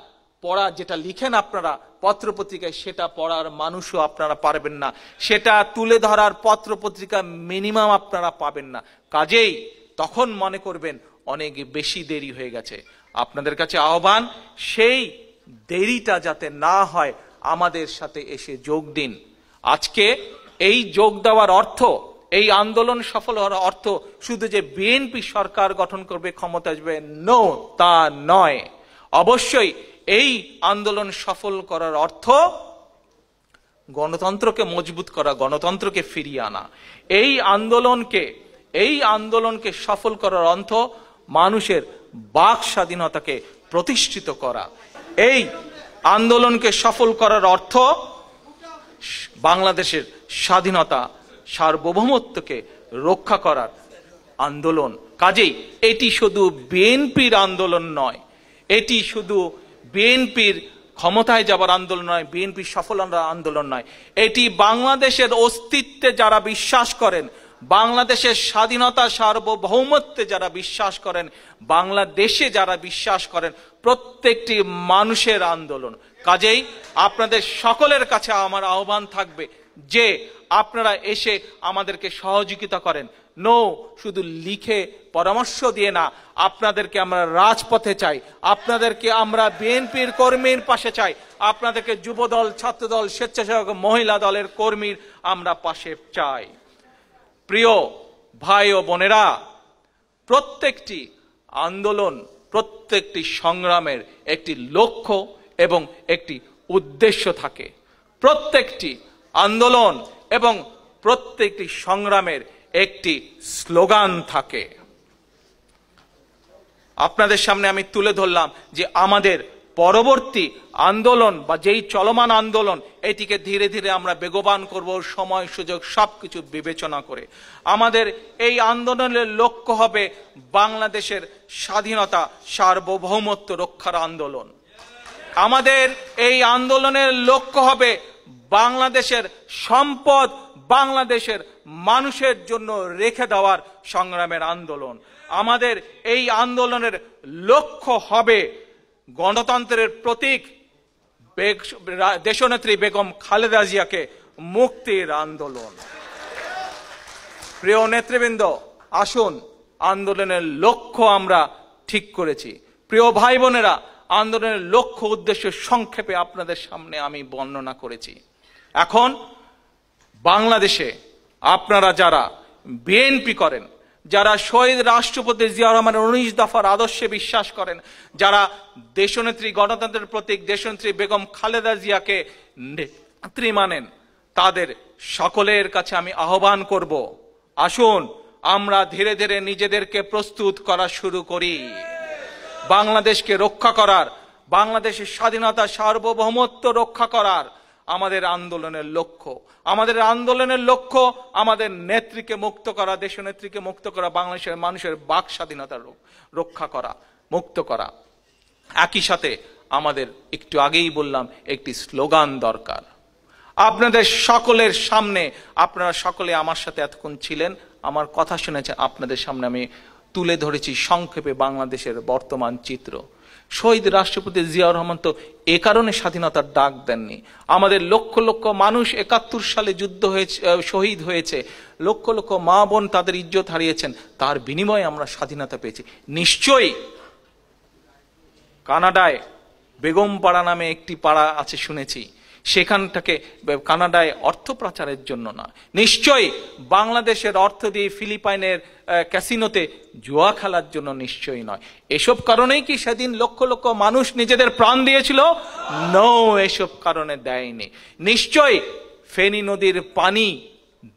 পড়া যেটা লিখেন আপনারা পত্রপত্রিকায় সেটা পড়ার মানুষও আপনারা পারবেন না সেটা তুলে ধরার পত্রপত্রিকা মিনিমাম আপনারা পাবেন না কাজেই তখন মনে করবেন অনেক বেশি দেরি হয়ে গেছে আপনাদের কাছে আহ্বান সেই দেরিটা যাতে না হয় আমাদের সাথে এসে যোগ দিন আজকে এই যোগ দেওয়ার অর্থ এই আন্দোলন সফল হওয়ার অর্থ শুধু যে বিএনপি সরকার গঠন করবে ক্ষমতা আসবে নো তা নয় অবশ্যই এই আন্দোলন সফল করার অর্থ গণতন্ত্রকে মজবুত করা গণতন্ত্রকে ফিরিয়ে আনা এই আন্দোলনকে এই আন্দোলনকে সফল করার অর্থ মানুষের বাক স্বাধীনতাকে প্রতিষ্ঠিত করা এই আন্দোলনকে সফল করার অর্থ বাংলাদেশের স্বাধীনতা সার্বভৌমত্বকে রক্ষা করার আন্দোলন কাজেই এটি শুধু বিএনপির আন্দোলন নয় এটি শুধু বিএনপির ক্ষমতায় যাবার আন্দোলন নয় বিএনপির সফল আন্দোলন নয় এটি বাংলাদেশের অস্তিত্বে যারা বিশ্বাস করেন বাংলাদেশের স্বাধীনতা সার্বভৌমত্বে যারা বিশ্বাস করেন বাংলাদেশে যারা বিশ্বাস করেন প্রত্যেকটি মানুষের আন্দোলন কাজেই আপনাদের সকলের কাছে আমার আহ্বান থাকবে যে আপনারা এসে আমাদেরকে সহযোগিতা করেন নো শুধু লিখে পরামর্শ দিয়ে না আপনাদেরকে আমরা রাজপথে চাই আপনাদেরকে আমরা বিএনপির কর্মীর পাশে চাই আপনাদেরকে যুবদল ছাত্রদল স্বেচ্ছাসেবক মহিলা দলের কর্মীর আমরা পাশে চাই প্রিয় ভাই ও বোনেরা প্রত্যেকটি আন্দোলন প্রত্যেকটি সংগ্রামের একটি লক্ষ্য এবং একটি উদ্দেশ্য থাকে প্রত্যেকটি আন্দোলন এবং প্রত্যেকটি সংগ্রামের একটি স্লোগান থাকে আপনাদের সামনে আমি তুলে ধরলাম যে আমাদের পরবর্তী আন্দোলন বা যেই চলমান আন্দোলন এটিকে ধীরে ধীরে আমরা বেগবান করব সময় সুযোগ সব কিছু বিবেচনা করে আমাদের এই আন্দোলনের লক্ষ্য হবে বাংলাদেশের স্বাধীনতা সার্বভৌমত্ব রক্ষার আন্দোলন আমাদের এই আন্দোলনের লক্ষ্য হবে বাংলাদেশের সম্পদ বাংলাদেশের মানুষের জন্য রেখে দেওয়ার সংগ্রামের আন্দোলন আমাদের এই আন্দোলনের লক্ষ্য হবে গণতন্ত্রের প্রতীক দেশনেত্রী বেগম খালেদা জিয়াকে মুক্তির আন্দোলন প্রিয় নেতৃবৃন্দ আসুন আন্দোলনের লক্ষ্য আমরা ঠিক করেছি প্রিয় ভাই বোনেরা আন্দোলনের লক্ষ্য উদ্দেশ্য সংক্ষেপে আপনাদের সামনে আমি বর্ণনা করেছি এখন বাংলাদেশে আপনারা যারা বিএনপি করেন যারা শহীদ রাষ্ট্রপতি জিয়া রহমানের উনিশ দফার আদর্শে বিশ্বাস করেন যারা দেশনেত্রী গণতন্ত্রের প্রতীক দেশনেত্রী বেগম খালেদা জিয়াকে নেত্রী মানেন তাদের সকলের কাছে আমি আহ্বান করব আসুন আমরা ধীরে ধীরে নিজেদেরকে প্রস্তুত করা শুরু করি বাংলাদেশকে রক্ষা করার বাংলাদেশের স্বাধীনতা সার্বভৌমত্ব রক্ষা করার আমাদের আন্দোলনের লক্ষ্য আমাদের আন্দোলনের লক্ষ্য আমাদের নেত্রীকে মুক্ত করা দেশ নেত্রীকে মুক্ত করা বাংলাদেশের মানুষের বাক স্বাধীনতা রক্ষা করা মুক্ত করা একই সাথে আমাদের একটু আগেই বললাম একটি স্লোগান দরকার আপনাদের সকলের সামনে আপনারা সকলে আমার সাথে এতক্ষণ ছিলেন আমার কথা শুনেছে আপনাদের সামনে আমি তুলে ধরেছি সংক্ষেপে বাংলাদেশের বর্তমান চিত্র শহীদ রাষ্ট্রপতি জিয়াউর রহমান তো এ কারণে স্বাধীনতার ডাক দেননি আমাদের লক্ষ লক্ষ মানুষ একাত্তর সালে যুদ্ধ হয়েছে শহীদ হয়েছে লক্ষ লক্ষ মা বোন তাদের ইজ্জত হারিয়েছেন তার বিনিময়ে আমরা স্বাধীনতা পেয়েছি নিশ্চয়ই কানাডায় বেগম পাড়া নামে একটি পাড়া আছে শুনেছি সেখানটাকে কানাডায় অর্থ প্রচারের জন্য না নিশ্চয়ই বাংলাদেশের অর্থ দিয়ে ফিলিপাইনের ক্যাসিনোতে জুয়া খেলার জন্য নিশ্চয়ই নয় এসব কারণেই কি সেদিন লক্ষ লক্ষ মানুষ নিজেদের প্রাণ দিয়েছিল ন এসব কারণে দেয়নি নিশ্চয় ফেনী নদীর পানি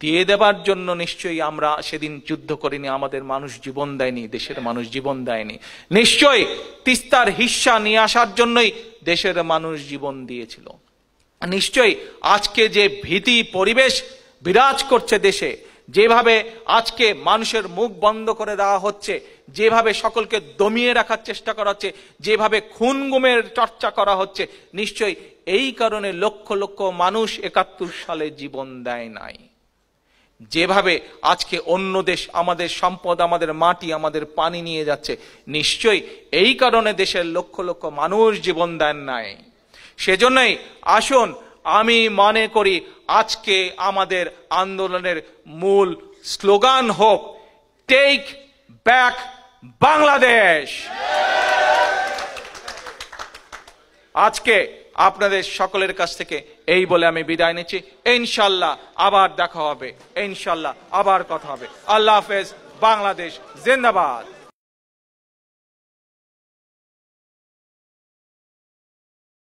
দিয়ে দেবার জন্য নিশ্চয়ই আমরা সেদিন যুদ্ধ করিনি আমাদের মানুষ জীবন দেয়নি দেশের মানুষ জীবন দেয়নি নিশ্চয় তিস্তার হিস্সা নিয়ে আসার জন্যই দেশের মানুষ জীবন দিয়েছিল নিশ্চয়ই আজকে যে ভীতি পরিবেশ বিরাজ করছে দেশে যেভাবে আজকে মানুষের মুখ বন্ধ করে দেওয়া হচ্ছে যেভাবে সকলকে দমিয়ে রাখার চেষ্টা করা হচ্ছে যেভাবে খুন গুমের চর্চা করা হচ্ছে নিশ্চয়ই এই কারণে লক্ষ লক্ষ মানুষ একাত্তর সালে জীবন দেয় নাই যেভাবে আজকে অন্য দেশ আমাদের সম্পদ আমাদের মাটি আমাদের পানি নিয়ে যাচ্ছে নিশ্চয়ই এই কারণে দেশের লক্ষ লক্ষ মানুষ জীবন দেন নাই সেজন্যই আসুন আমি মনে করি আজকে আমাদের আন্দোলনের মূল স্লোগান হোক টেক ব্যাক বাংলাদেশ আজকে আপনাদের সকলের কাছ থেকে এই বলে আমি বিদায় নিচ্ছি ইনশাল্লাহ আবার দেখা হবে ইনশাল্লাহ আবার কথা হবে আল্লাহ হাফেজ বাংলাদেশ জিন্দাবাদ